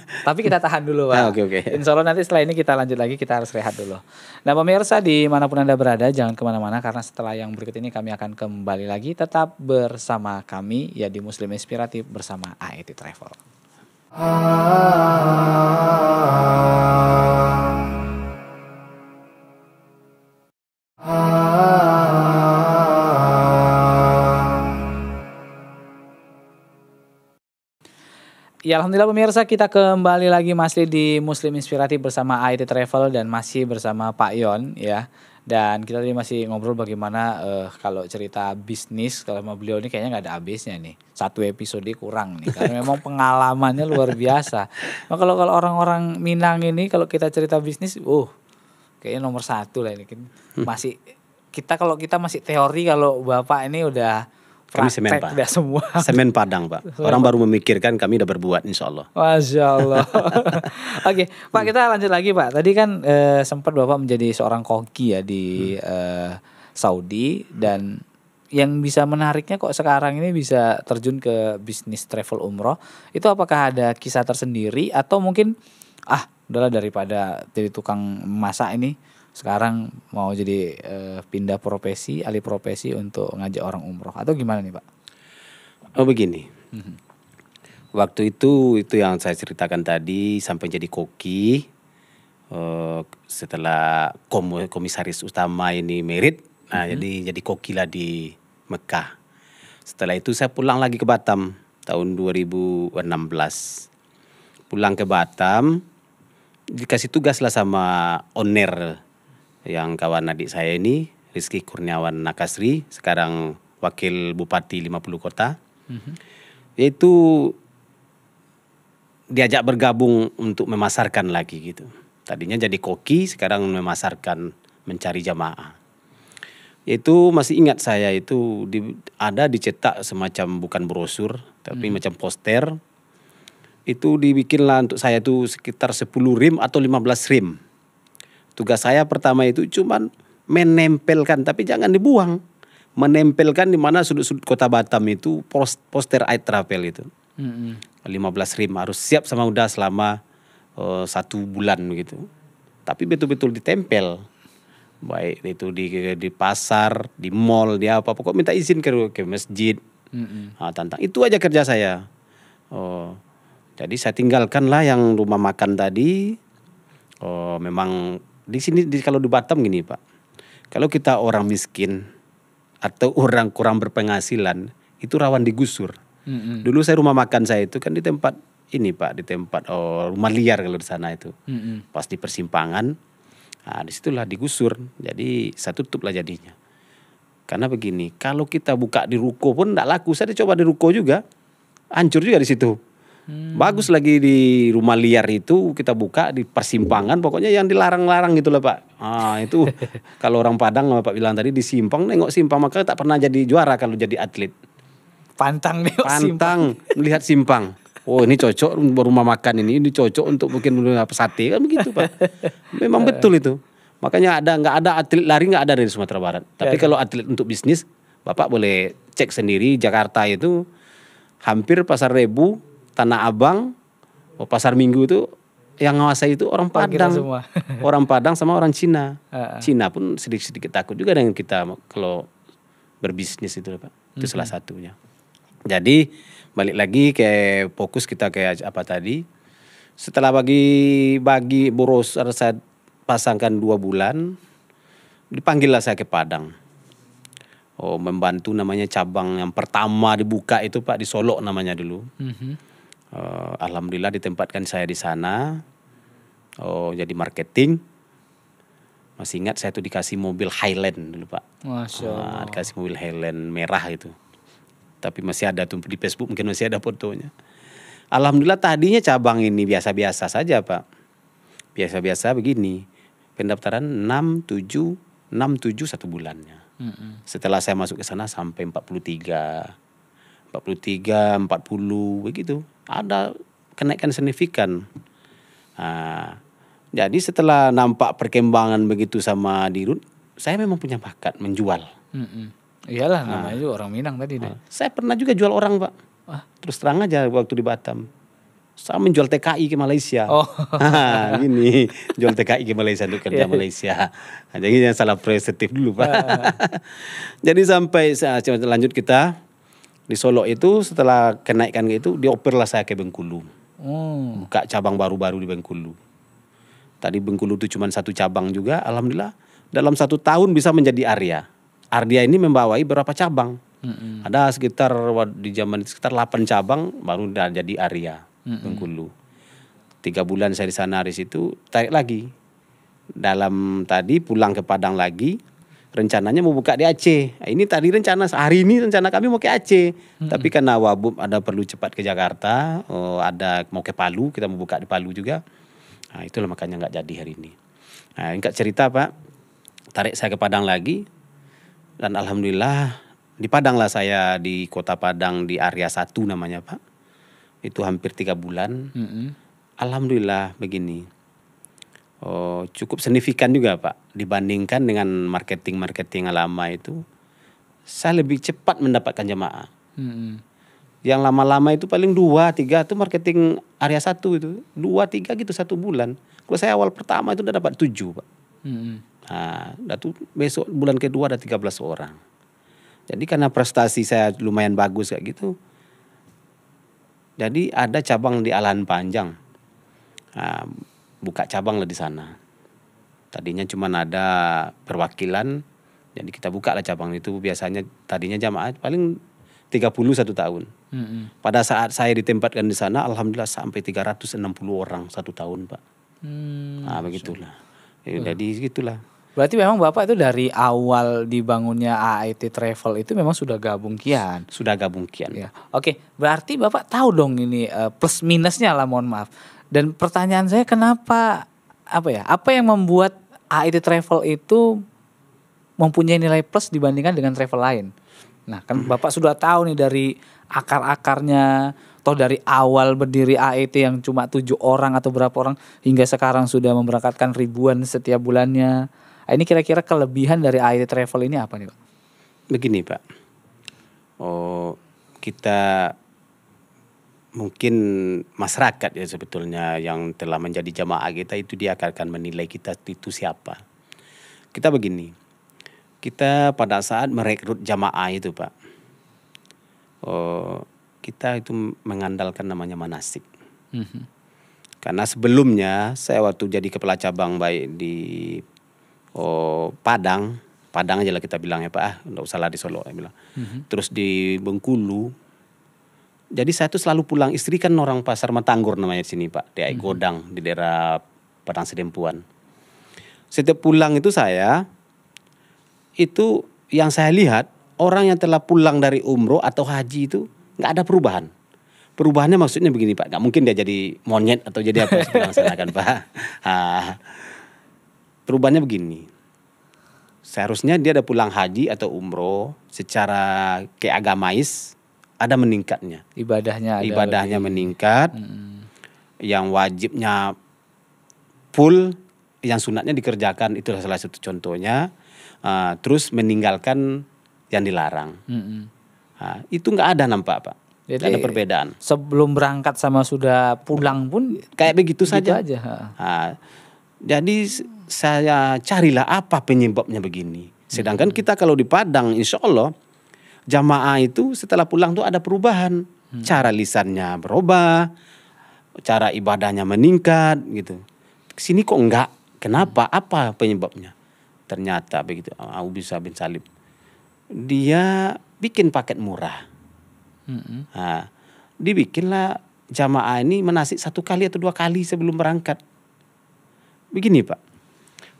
B: Tapi kita tahan dulu, Pak. Nah, okay, okay. Insya Allah nanti setelah ini kita lanjut lagi, kita harus rehat dulu. Nah, pemirsa dimanapun Anda berada, jangan kemana-mana karena setelah yang berikut ini kami akan kembali lagi. Tetap bersama kami, ya di Muslim Inspiratif bersama AET Travel. Ya Alhamdulillah pemirsa kita kembali lagi masih di Muslim Inspiratif bersama IT Travel dan masih bersama Pak Yon ya. Dan kita tadi masih ngobrol bagaimana uh, kalau cerita bisnis kalau sama beliau ini kayaknya nggak ada habisnya nih. Satu episode kurang nih karena memang pengalamannya luar biasa. Nah, kalau kalau orang-orang Minang ini kalau kita cerita bisnis, uh kayaknya nomor satu lah ini. Masih kita kalau kita masih teori kalau bapak ini udah kami semen pak.
C: semua. Semen Padang pak. Orang baru memikirkan kami udah berbuat insya Allah.
B: Masya Allah. Oke pak kita lanjut lagi pak. Tadi kan eh, sempat bapak menjadi seorang koki ya di hmm. eh, Saudi dan yang bisa menariknya kok sekarang ini bisa terjun ke bisnis travel umroh itu apakah ada kisah tersendiri atau mungkin ah udahlah daripada jadi tukang masak ini sekarang mau jadi e, pindah profesi, alih profesi untuk ngajak orang umroh atau gimana nih pak? Oh begini, mm-hmm.
C: waktu itu itu yang saya ceritakan tadi sampai jadi koki, e, setelah kom- komisaris utama ini merit, nah mm-hmm. jadi jadi koki lah di Mekah. Setelah itu saya pulang lagi ke Batam tahun 2016. Pulang ke Batam dikasih tugas lah sama owner yang kawan adik saya ini Rizky Kurniawan Nakasri sekarang wakil bupati 50 kota mm-hmm. itu diajak bergabung untuk memasarkan lagi gitu tadinya jadi koki sekarang memasarkan mencari jamaah itu masih ingat saya itu di, ada dicetak semacam bukan brosur tapi hmm. macam poster itu dibikinlah untuk saya itu sekitar 10 rim atau 15 rim Tugas saya pertama itu cuman menempelkan tapi jangan dibuang. Menempelkan di mana sudut-sudut kota Batam itu poster air travel itu. Mm -hmm. 15 rim harus siap sama udah selama uh, satu bulan begitu. Tapi betul-betul ditempel. Baik itu di di pasar, di mall, di apa pokok minta izin ke ke masjid. Mm -hmm. nah, tantang itu aja kerja saya. Oh. Jadi saya tinggalkan lah yang rumah makan tadi. Oh, memang di sini di, kalau di Batam gini Pak, kalau kita orang miskin atau orang kurang berpenghasilan itu rawan digusur. Mm -hmm. Dulu saya rumah makan saya itu kan di tempat ini Pak, di tempat oh, rumah liar kalau di sana itu, mm -hmm. pas di persimpangan, nah, disitulah digusur. Jadi saya tutup jadinya. Karena begini, kalau kita buka di ruko pun tidak laku. Saya coba di ruko juga, hancur juga di situ. Hmm. Bagus lagi di rumah liar itu kita buka di persimpangan pokoknya yang dilarang-larang gitu lah Pak. Ah itu kalau orang Padang Pak bilang tadi di simpang nengok simpang maka tak pernah jadi juara kalau jadi atlet. Pantang nih Pantang simpang. melihat simpang. Oh ini cocok rumah makan ini, ini cocok untuk mungkin apa sate kan begitu Pak. Memang betul itu. Makanya ada nggak ada atlet lari nggak ada dari Sumatera Barat. Tapi ya, ya. kalau atlet untuk bisnis Bapak boleh cek sendiri Jakarta itu hampir pasar Rebu Tanah Abang, oh, Pasar Minggu itu yang ngawasai itu orang Padang, semua. orang Padang sama orang Cina. Uh, uh. Cina pun sedikit-sedikit takut juga dengan kita kalau berbisnis itu, Pak. Itu uh -huh. salah satunya. Jadi balik lagi ke fokus kita kayak apa tadi. Setelah bagi-bagi boros saya pasangkan dua bulan, dipanggillah saya ke Padang. Oh, membantu namanya cabang yang pertama dibuka itu Pak di Solo namanya dulu. Uh mm-hmm. -huh uh, alhamdulillah ditempatkan saya di sana oh jadi marketing masih ingat saya tuh dikasih mobil Highland dulu pak
B: Uh,
C: dikasih mobil Highland merah itu. tapi masih ada tuh di Facebook mungkin masih ada fotonya alhamdulillah tadinya cabang ini biasa-biasa saja pak biasa-biasa begini pendaftaran enam tujuh enam tujuh satu bulannya setelah saya masuk ke sana sampai empat empat puluh puluh tiga tiga empat puluh begitu ada kenaikan signifikan. Nah, jadi setelah nampak perkembangan begitu sama Dirut, saya memang punya bakat menjual.
A: Mm-mm.
B: Iyalah namanya juga orang Minang tadi Nah. Saya pernah juga jual orang pak.
C: Ah. Terus terang aja waktu di Batam. Saya menjual TKI ke Malaysia. Oh. Gini, jual TKI ke Malaysia untuk kerja Malaysia. Jadi jangan salah presentif dulu pak. Jadi sampai saya lanjut kita di Solo itu setelah kenaikan itu dioperlah saya ke Bengkulu.
A: Hmm.
C: Buka cabang baru-baru di Bengkulu. Tadi Bengkulu itu cuma satu cabang juga, alhamdulillah dalam satu tahun bisa menjadi Arya. Arya ini membawai berapa cabang? hmm Ada sekitar di zaman sekitar 8 cabang baru dan jadi Arya hmm Bengkulu. Tiga bulan saya di sana di situ tarik lagi. Dalam tadi pulang ke Padang lagi rencananya mau buka di Aceh. Nah, ini tadi rencana hari ini rencana kami mau ke Aceh. Hmm. Tapi karena wabub ada perlu cepat ke Jakarta, oh, ada mau ke Palu, kita mau buka di Palu juga. Nah, itulah makanya nggak jadi hari ini. Nah, enggak cerita Pak, tarik saya ke Padang lagi. Dan Alhamdulillah di Padang lah saya di kota Padang di area satu namanya Pak. Itu hampir tiga bulan. Mm -hmm. Alhamdulillah begini oh, cukup signifikan juga Pak dibandingkan dengan marketing-marketing lama itu saya lebih cepat mendapatkan jemaah. Hmm. Yang lama-lama itu paling dua tiga itu marketing area satu itu dua tiga gitu satu bulan. Kalau saya awal pertama itu udah dapat tujuh pak. Hmm. Nah, datu besok bulan kedua ada tiga belas orang. Jadi karena prestasi saya lumayan bagus kayak gitu. Jadi ada cabang di Alahan Panjang. Nah, buka cabang lah di sana. Tadinya cuma ada perwakilan, jadi kita buka lah cabang itu biasanya tadinya jamaah paling 30 satu tahun. Mm -hmm. Pada saat saya ditempatkan di sana, alhamdulillah sampai 360 orang satu tahun, Pak. Hmm, nah, begitulah. Ya, uh. Jadi gitulah.
B: Berarti memang Bapak itu dari awal dibangunnya AIT Travel itu memang sudah gabung kian. Sudah gabung kian. Ya. Oke, berarti Bapak tahu dong ini eh, plus minusnya lah mohon maaf. Dan pertanyaan saya kenapa apa ya? Apa yang membuat AID Travel itu mempunyai nilai plus dibandingkan dengan travel lain? Nah, kan hmm. Bapak sudah tahu nih dari akar-akarnya atau dari awal berdiri AIT yang cuma tujuh orang atau berapa orang hingga sekarang sudah memberangkatkan ribuan setiap bulannya. Nah, ini kira-kira kelebihan dari AIT Travel ini apa nih, Pak? Begini,
C: Pak. Oh, kita mungkin masyarakat ya sebetulnya yang telah menjadi jamaah kita itu dia akan menilai kita itu siapa. Kita begini, kita pada saat merekrut jamaah itu Pak, oh, kita itu mengandalkan namanya manasik. Mm-hmm. Karena sebelumnya saya waktu jadi kepala cabang baik di oh, Padang, Padang aja lah kita bilang ya Pak, ah nggak usah lah di Solo, Ya, bilang. Mm-hmm. Terus di Bengkulu, jadi saya tuh selalu pulang istri kan orang pasar Matanggur namanya di sini Pak, di hmm. Godang di daerah Padang sedempuan. Setiap pulang itu saya itu yang saya lihat orang yang telah pulang dari umroh atau haji itu nggak ada perubahan. Perubahannya maksudnya begini Pak, nggak mungkin dia jadi monyet atau jadi apa sekarang kan Pak. Perubahannya begini, seharusnya dia ada pulang haji atau umroh secara keagamais ada meningkatnya.
B: Ibadahnya ada ibadahnya
C: lebih. meningkat. Hmm. Yang wajibnya full, yang sunatnya dikerjakan itulah salah satu contohnya. Uh, terus meninggalkan yang dilarang. Hmm. Uh, itu nggak ada nampak pak. Jadi, ada perbedaan. Sebelum berangkat sama sudah pulang pun kayak begitu gitu saja. Aja. Uh, jadi saya carilah apa penyebabnya begini. Sedangkan hmm. kita kalau di Padang, insya Allah jamaah itu setelah pulang tuh ada perubahan. Hmm. Cara lisannya berubah, cara ibadahnya meningkat gitu. Sini kok enggak? Kenapa? Hmm. Apa penyebabnya? Ternyata begitu Abu Bisa bin Salib. Dia bikin paket murah. Hmm. Nah, dibikinlah jamaah ini menasik satu kali atau dua kali sebelum berangkat. Begini Pak,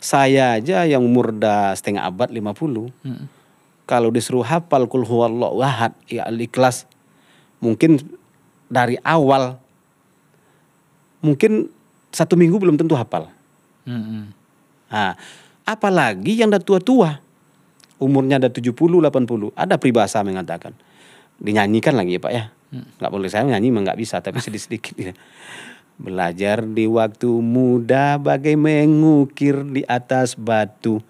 C: saya aja yang umur dah setengah abad 50, hmm kalau disuruh hafal kul lo wahat ya al-ikhlas mungkin dari awal mungkin satu minggu belum tentu hafal. Mm-hmm. Nah, apalagi yang udah tua-tua. Umurnya ada 70, 80. Ada peribahasa mengatakan. Dinyanyikan lagi ya Pak ya. Mm. Gak boleh saya nyanyi emang nggak bisa tapi sedikit-sedikit. ya. Belajar di waktu muda bagai mengukir di atas batu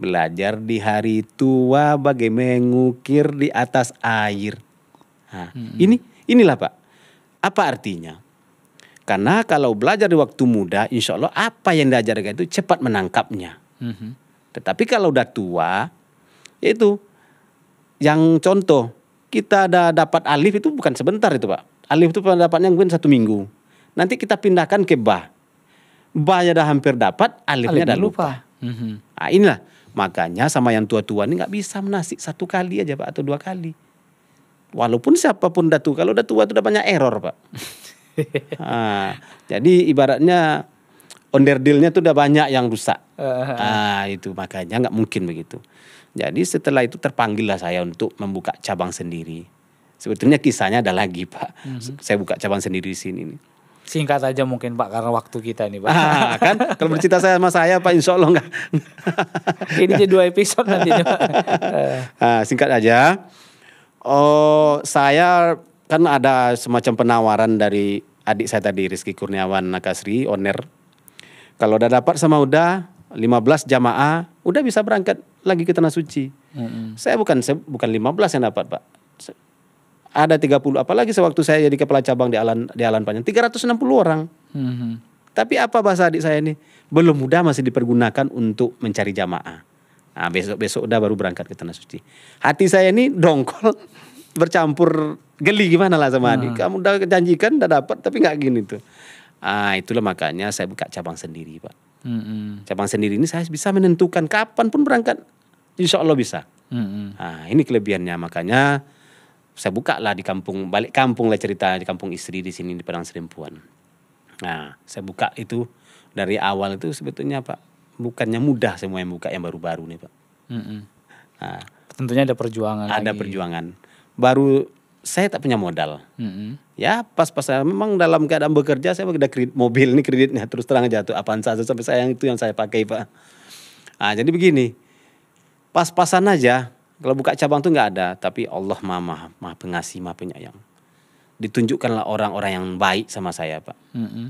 C: Belajar di hari tua bagaimana mengukir di atas air. Nah, hmm. Ini inilah Pak. Apa artinya? Karena kalau belajar di waktu muda, insya Allah apa yang diajarkan itu cepat menangkapnya. Hmm. Tetapi kalau udah tua, itu yang contoh kita ada dapat alif itu bukan sebentar itu Pak. Alif itu pendapatnya mungkin satu minggu. Nanti kita pindahkan ke bah Ba ya udah hampir dapat, alifnya, udah lupa. lupa. Mm -hmm. Nah, inilah Makanya sama yang tua-tua ini nggak bisa menasik satu kali aja Pak atau dua kali. Walaupun siapapun datu, kalau udah tua itu udah banyak error Pak. nah, jadi ibaratnya onder dealnya tuh udah banyak yang rusak.
B: Nah,
C: itu makanya nggak mungkin begitu. Jadi setelah itu terpanggil lah saya untuk membuka cabang sendiri. Sebetulnya kisahnya ada lagi Pak. Mm -hmm. Saya buka cabang sendiri
B: di sini nih singkat aja mungkin Pak karena waktu kita nih Pak. Ah, kan kalau bercerita
C: saya sama saya Pak Insya
B: Allah enggak. Ini jadi dua episode nanti. Pak. ah,
C: singkat aja. Oh saya kan ada semacam penawaran dari adik saya tadi Rizky Kurniawan Nakasri owner. Kalau udah dapat sama udah 15 jamaah udah bisa berangkat lagi ke tanah suci. Mm -hmm. Saya bukan saya bukan 15 yang dapat Pak ada 30 apalagi sewaktu saya jadi kepala cabang di Alan di Alan Panjang 360 orang. Hmm. Tapi apa bahasa adik saya ini? Belum mudah masih dipergunakan untuk mencari jamaah. Nah, besok besok udah baru berangkat ke tanah suci. Hati saya ini dongkol bercampur geli gimana lah sama adik. Nah. Kamu udah janjikan udah dapat tapi nggak gini tuh. Ah, itulah makanya saya buka cabang sendiri, Pak.
A: hmm
C: Cabang sendiri ini saya bisa menentukan kapan pun berangkat. Insya Allah bisa.
A: Mm-hmm. Nah,
C: ini kelebihannya makanya saya buka lah di kampung balik kampung lah cerita di kampung istri di sini di Padang Serimpuan. Nah, saya buka itu dari awal itu sebetulnya Pak bukannya mudah semua yang buka yang baru-baru nih Pak. Mm -hmm. nah, Tentunya ada perjuangan. Ada lagi. perjuangan. Baru saya tak punya modal. Mm -hmm. Ya pas-pas saya memang dalam keadaan bekerja saya ada kredit mobil ini kreditnya terus terang aja tuh saja sampai saya yang itu yang saya pakai pak. Nah, jadi begini pas-pasan aja kalau buka cabang tuh nggak ada, tapi Allah maha maha pengasih, maha penyayang. Ditunjukkanlah orang-orang yang baik sama saya, Pak. Mm-hmm.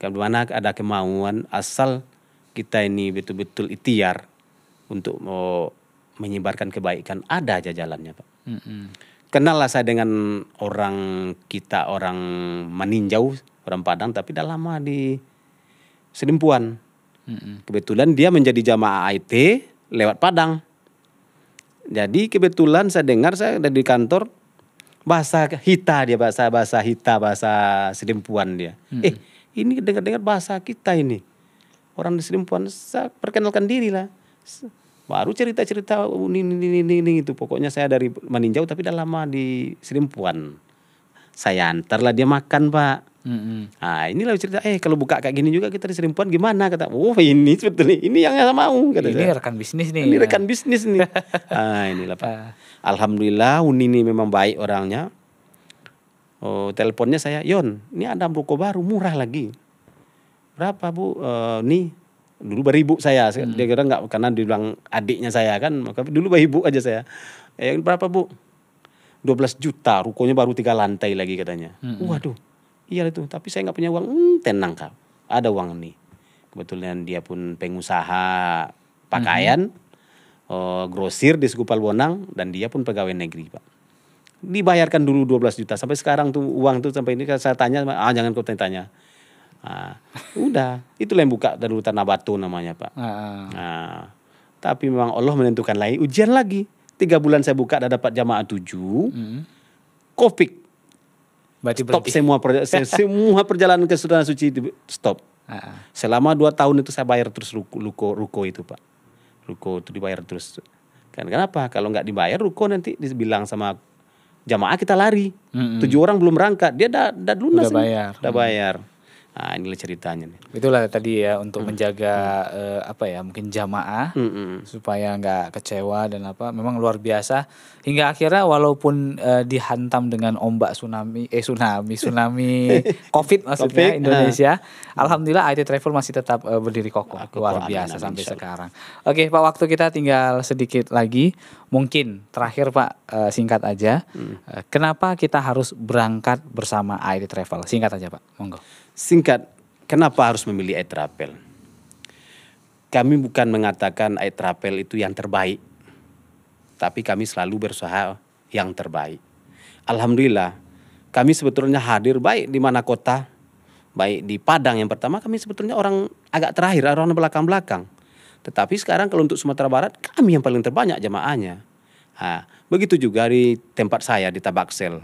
C: Kalau ada kemauan, asal kita ini betul-betul itiar untuk mau oh, menyebarkan kebaikan, ada aja jalannya, Pak. Mm-hmm. Kenallah saya dengan orang kita, orang meninjau, orang Padang, tapi dah lama di Selimpuan. Mm-hmm. Kebetulan dia menjadi jamaah IT lewat Padang. Jadi kebetulan saya dengar saya ada di kantor bahasa hita dia bahasa bahasa hita bahasa serimpuan dia. Hmm. Eh ini dengar-dengar bahasa kita ini orang di serimpuan saya perkenalkan diri lah. Baru cerita-cerita oh, ini, ini, ini, ini itu pokoknya saya dari Maninjau tapi udah lama di serimpuan Saya antarlah dia makan pak Mm -hmm. Nah inilah cerita eh kalau buka kayak gini juga kita diserimpuan gimana kata oh ini sebetulnya ini yang saya mau kata ini saya. rekan bisnis nih ini ya. rekan bisnis nih ah inilah pak uh. alhamdulillah Uni ini memang baik orangnya oh teleponnya saya Yon ini ada ruko baru murah lagi berapa bu uh, nih dulu beribu saya hmm. dia kira nggak karena di dibilang adiknya saya kan maka dulu beribu aja saya eh berapa bu 12 juta rukonya baru tiga lantai lagi katanya hmm. waduh iya itu tapi saya nggak punya uang hmm, tenang kak ada uang nih kebetulan dia pun pengusaha pakaian mm-hmm. uh, grosir di Sukupal Wonang dan dia pun pegawai negeri pak dibayarkan dulu 12 juta sampai sekarang tuh uang tuh sampai ini kan saya tanya ah jangan kau tanya nah, udah itu yang buka dari hutan Nabatu namanya pak nah, tapi memang Allah menentukan lain ujian lagi tiga bulan saya buka ada dapat jamaah tujuh mm. Mm-hmm. Covid Berarti stop berhenti. semua perjalanan, semua perjalanan ke Sudan Suci itu stop. Uh-uh. Selama dua tahun itu saya bayar terus ruko, ruko ruko itu pak, ruko itu dibayar terus. Kan kenapa? Kalau nggak dibayar ruko nanti dibilang sama jamaah kita lari. Mm-hmm. Tujuh orang belum berangkat, dia dah dah lunas. Udah
A: bayar.
B: Udah mm. bayar. Hmm. Nah, inilah ceritanya nih. Itulah tadi ya untuk hmm. menjaga hmm. Uh, apa ya mungkin jamaah hmm, hmm, supaya nggak kecewa dan apa. Memang luar biasa hingga akhirnya walaupun uh, dihantam dengan ombak tsunami eh tsunami tsunami Covid maksudnya COVID, ah. Indonesia. Uh. Alhamdulillah IT Travel masih tetap uh, berdiri kokoh. Nah, luar biasa sampai sekarang. Oke, Pak waktu kita tinggal sedikit lagi. Mungkin terakhir Pak uh, singkat aja. Hmm. kenapa kita harus berangkat bersama IT Travel? Singkat aja Pak. Monggo. Singkat, kenapa harus memilih air terapel?
C: Kami bukan mengatakan air terapel itu yang terbaik, tapi kami selalu berusaha yang terbaik. Alhamdulillah, kami sebetulnya hadir baik di mana kota, baik di Padang yang pertama kami sebetulnya orang agak terakhir, orang belakang-belakang. Tetapi sekarang kalau untuk Sumatera Barat, kami yang paling terbanyak jamaahnya. Nah, begitu juga di tempat saya di Tabaksel,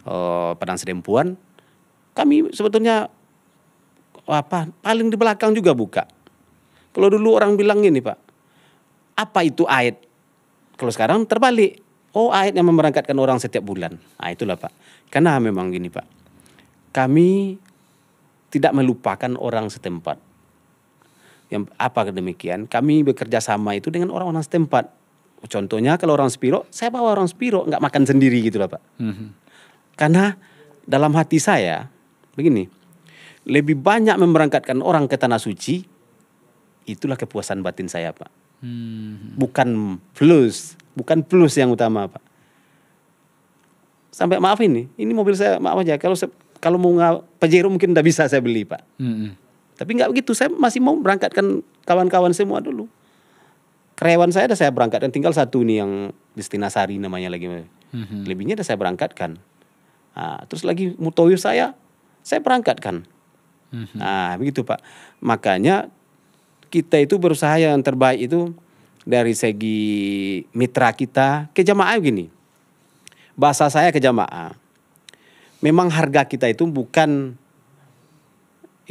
C: eh, oh, Padang Sedempuan, kami sebetulnya apa paling di belakang juga buka. Kalau dulu orang bilang gini Pak, apa itu ayat? Kalau sekarang terbalik. Oh ayat yang memberangkatkan orang setiap bulan. Nah itulah Pak. Karena memang gini Pak, kami tidak melupakan orang setempat. Yang apa demikian? Kami bekerja sama itu dengan orang-orang setempat. Contohnya kalau orang Spiro, saya bawa orang Spiro nggak makan sendiri gitu lah Pak. Mm -hmm. Karena dalam hati saya begini, lebih banyak memberangkatkan orang ke tanah suci, itulah kepuasan batin saya pak. Hmm. Bukan plus, bukan plus yang utama pak. Sampai maaf ini, ini mobil saya maaf aja kalau saya, kalau mau nggak Pajero mungkin tidak bisa saya beli pak. Hmm. Tapi nggak begitu, saya masih mau berangkatkan kawan-kawan semua dulu. Karyawan saya ada saya berangkat dan tinggal satu nih yang Destinasari namanya lagi. Hmm. Lebihnya ada saya berangkatkan. Nah, terus lagi Mutoyo saya saya perangkatkan, Mm-hmm. Nah, begitu Pak. Makanya kita itu berusaha yang terbaik itu dari segi mitra kita ke jamaah gini. Bahasa saya ke jamaah. Memang harga kita itu bukan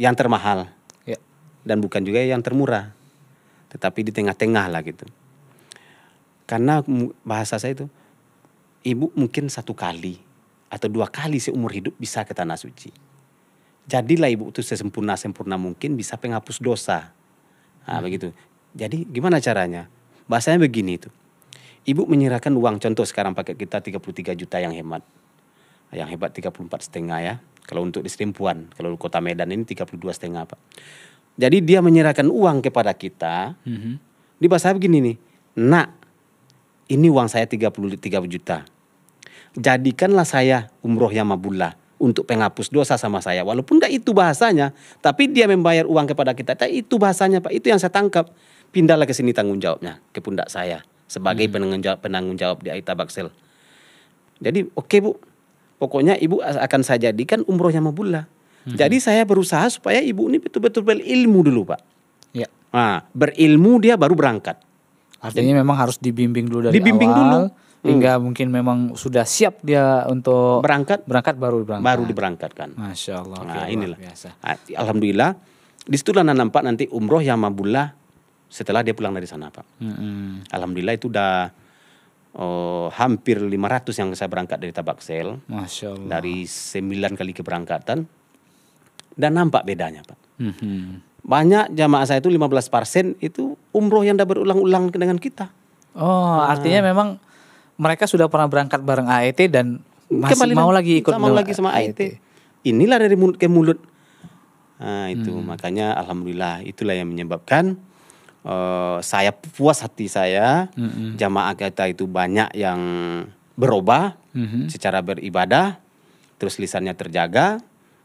C: yang termahal. Ya. Dan bukan juga yang termurah. Tetapi di tengah-tengah lah gitu. Karena bahasa saya itu ibu mungkin satu kali atau dua kali seumur hidup bisa ke tanah suci jadilah ibu itu sesempurna sempurna mungkin bisa penghapus dosa nah, hmm. begitu jadi gimana caranya bahasanya begini itu ibu menyerahkan uang contoh sekarang pakai kita 33 juta yang hemat yang hebat 34 setengah ya kalau untuk di Serimpuan kalau di kota Medan ini 32 setengah pak jadi dia menyerahkan uang kepada kita -hmm. di bahasa begini nih nak ini uang saya 33 juta jadikanlah saya umroh yang mabullah untuk penghapus dosa sama saya. Walaupun gak itu bahasanya, tapi dia membayar uang kepada kita. Itu bahasanya Pak, itu yang saya tangkap. Pindahlah ke sini tanggung jawabnya, ke pundak saya. Sebagai hmm. penanggung, jawab, penanggung jawab di Aita Baksel. Jadi oke okay, Bu, pokoknya Ibu akan saya jadikan umrohnya Mabullah. Hmm. Jadi saya berusaha supaya Ibu ini betul-betul berilmu dulu Pak. Ya. Nah,
B: berilmu dia baru berangkat. Artinya memang harus dibimbing dulu dari dibimbing awal. Dibimbing dulu hingga hmm. mungkin memang sudah siap dia untuk berangkat berangkat baru berangkat baru diberangkatkan masya
C: allah nah okay, inilah biasa. Ah, alhamdulillah disitulah nampak nanti umroh yang mabullah setelah dia pulang dari sana pak
A: hmm.
C: alhamdulillah itu udah oh, hampir 500 yang saya berangkat dari Tabaksel masya allah dari 9 kali keberangkatan dan nampak bedanya pak
A: hmm.
C: banyak jamaah saya itu 15 persen itu umroh yang dah berulang-ulang dengan kita
B: oh nah. artinya ah. memang mereka sudah pernah berangkat bareng AET dan masih Kembali mau lagi ikut sama lagi sama AET. E Inilah
C: dari mulut ke mulut. Nah, itu hmm. makanya alhamdulillah itulah yang menyebabkan uh, saya puas hati saya hmm. jamaah kita itu banyak yang berubah hmm. secara beribadah terus lisannya terjaga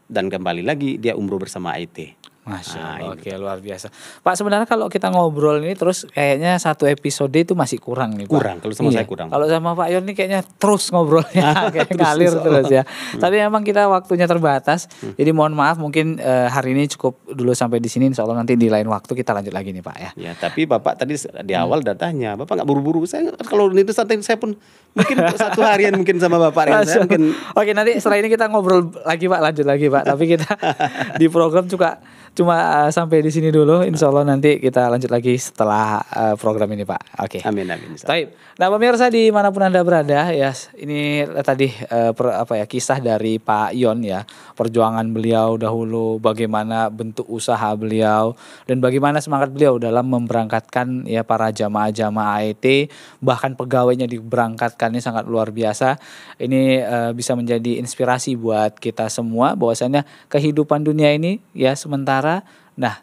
C: dan kembali
B: lagi dia umroh bersama AIT. E Masya ah, Allah, nah, oke luar biasa. Pak sebenarnya kalau kita ngobrol ini terus kayaknya satu episode itu masih kurang nih. Pak. Kurang, kalau sama iya. saya kurang. Kalau sama Pak Yon ini kayaknya terus ngobrolnya, kayak terus, ngalir terus, ya. Hmm. Tapi memang kita waktunya terbatas, hmm. jadi mohon maaf mungkin uh, hari ini cukup dulu sampai di sini. Insya Allah nanti di lain waktu kita lanjut lagi nih Pak ya.
A: Ya,
C: tapi Bapak tadi di hmm. awal
B: datanya, Bapak nggak
C: buru-buru. Saya kalau itu santai saya pun mungkin
B: satu harian mungkin sama Bapak. ya saya mungkin. Oke nanti setelah ini kita ngobrol lagi Pak, lanjut lagi Pak. tapi kita di program juga cuma uh, sampai di sini dulu. Insya Allah nanti kita lanjut lagi setelah uh, program ini, Pak. Oke. Okay. Amin amin. Baik. Nah, pemirsa dimanapun anda berada, ya ini eh, tadi uh, per, apa ya kisah dari Pak Ion ya, perjuangan beliau dahulu, bagaimana bentuk usaha beliau dan bagaimana semangat beliau dalam memberangkatkan ya para jamaah-jamaah IT bahkan pegawainya diberangkatkannya sangat luar biasa. Ini uh, bisa menjadi inspirasi buat kita semua bahwasanya kehidupan dunia ini ya sementara saudara. Nah,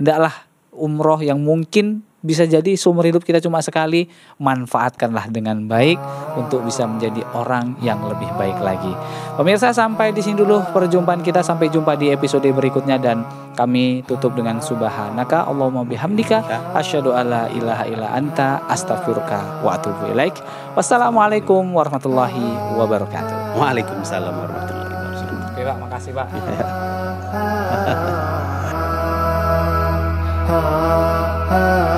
B: hendaklah umroh yang mungkin bisa jadi seumur hidup kita cuma sekali manfaatkanlah dengan baik untuk bisa menjadi orang yang lebih baik lagi. Pemirsa sampai di sini dulu perjumpaan kita sampai jumpa di episode berikutnya dan kami tutup dengan subhanaka Allahumma bihamdika asyhadu alla ilaha illa anta astaghfiruka wa atubu ilaik. Wassalamualaikum warahmatullahi wabarakatuh. Waalaikumsalam warahmatullahi wabarakatuh. Oke Pak, makasih Pak.
C: ha ah, ah, ha ah.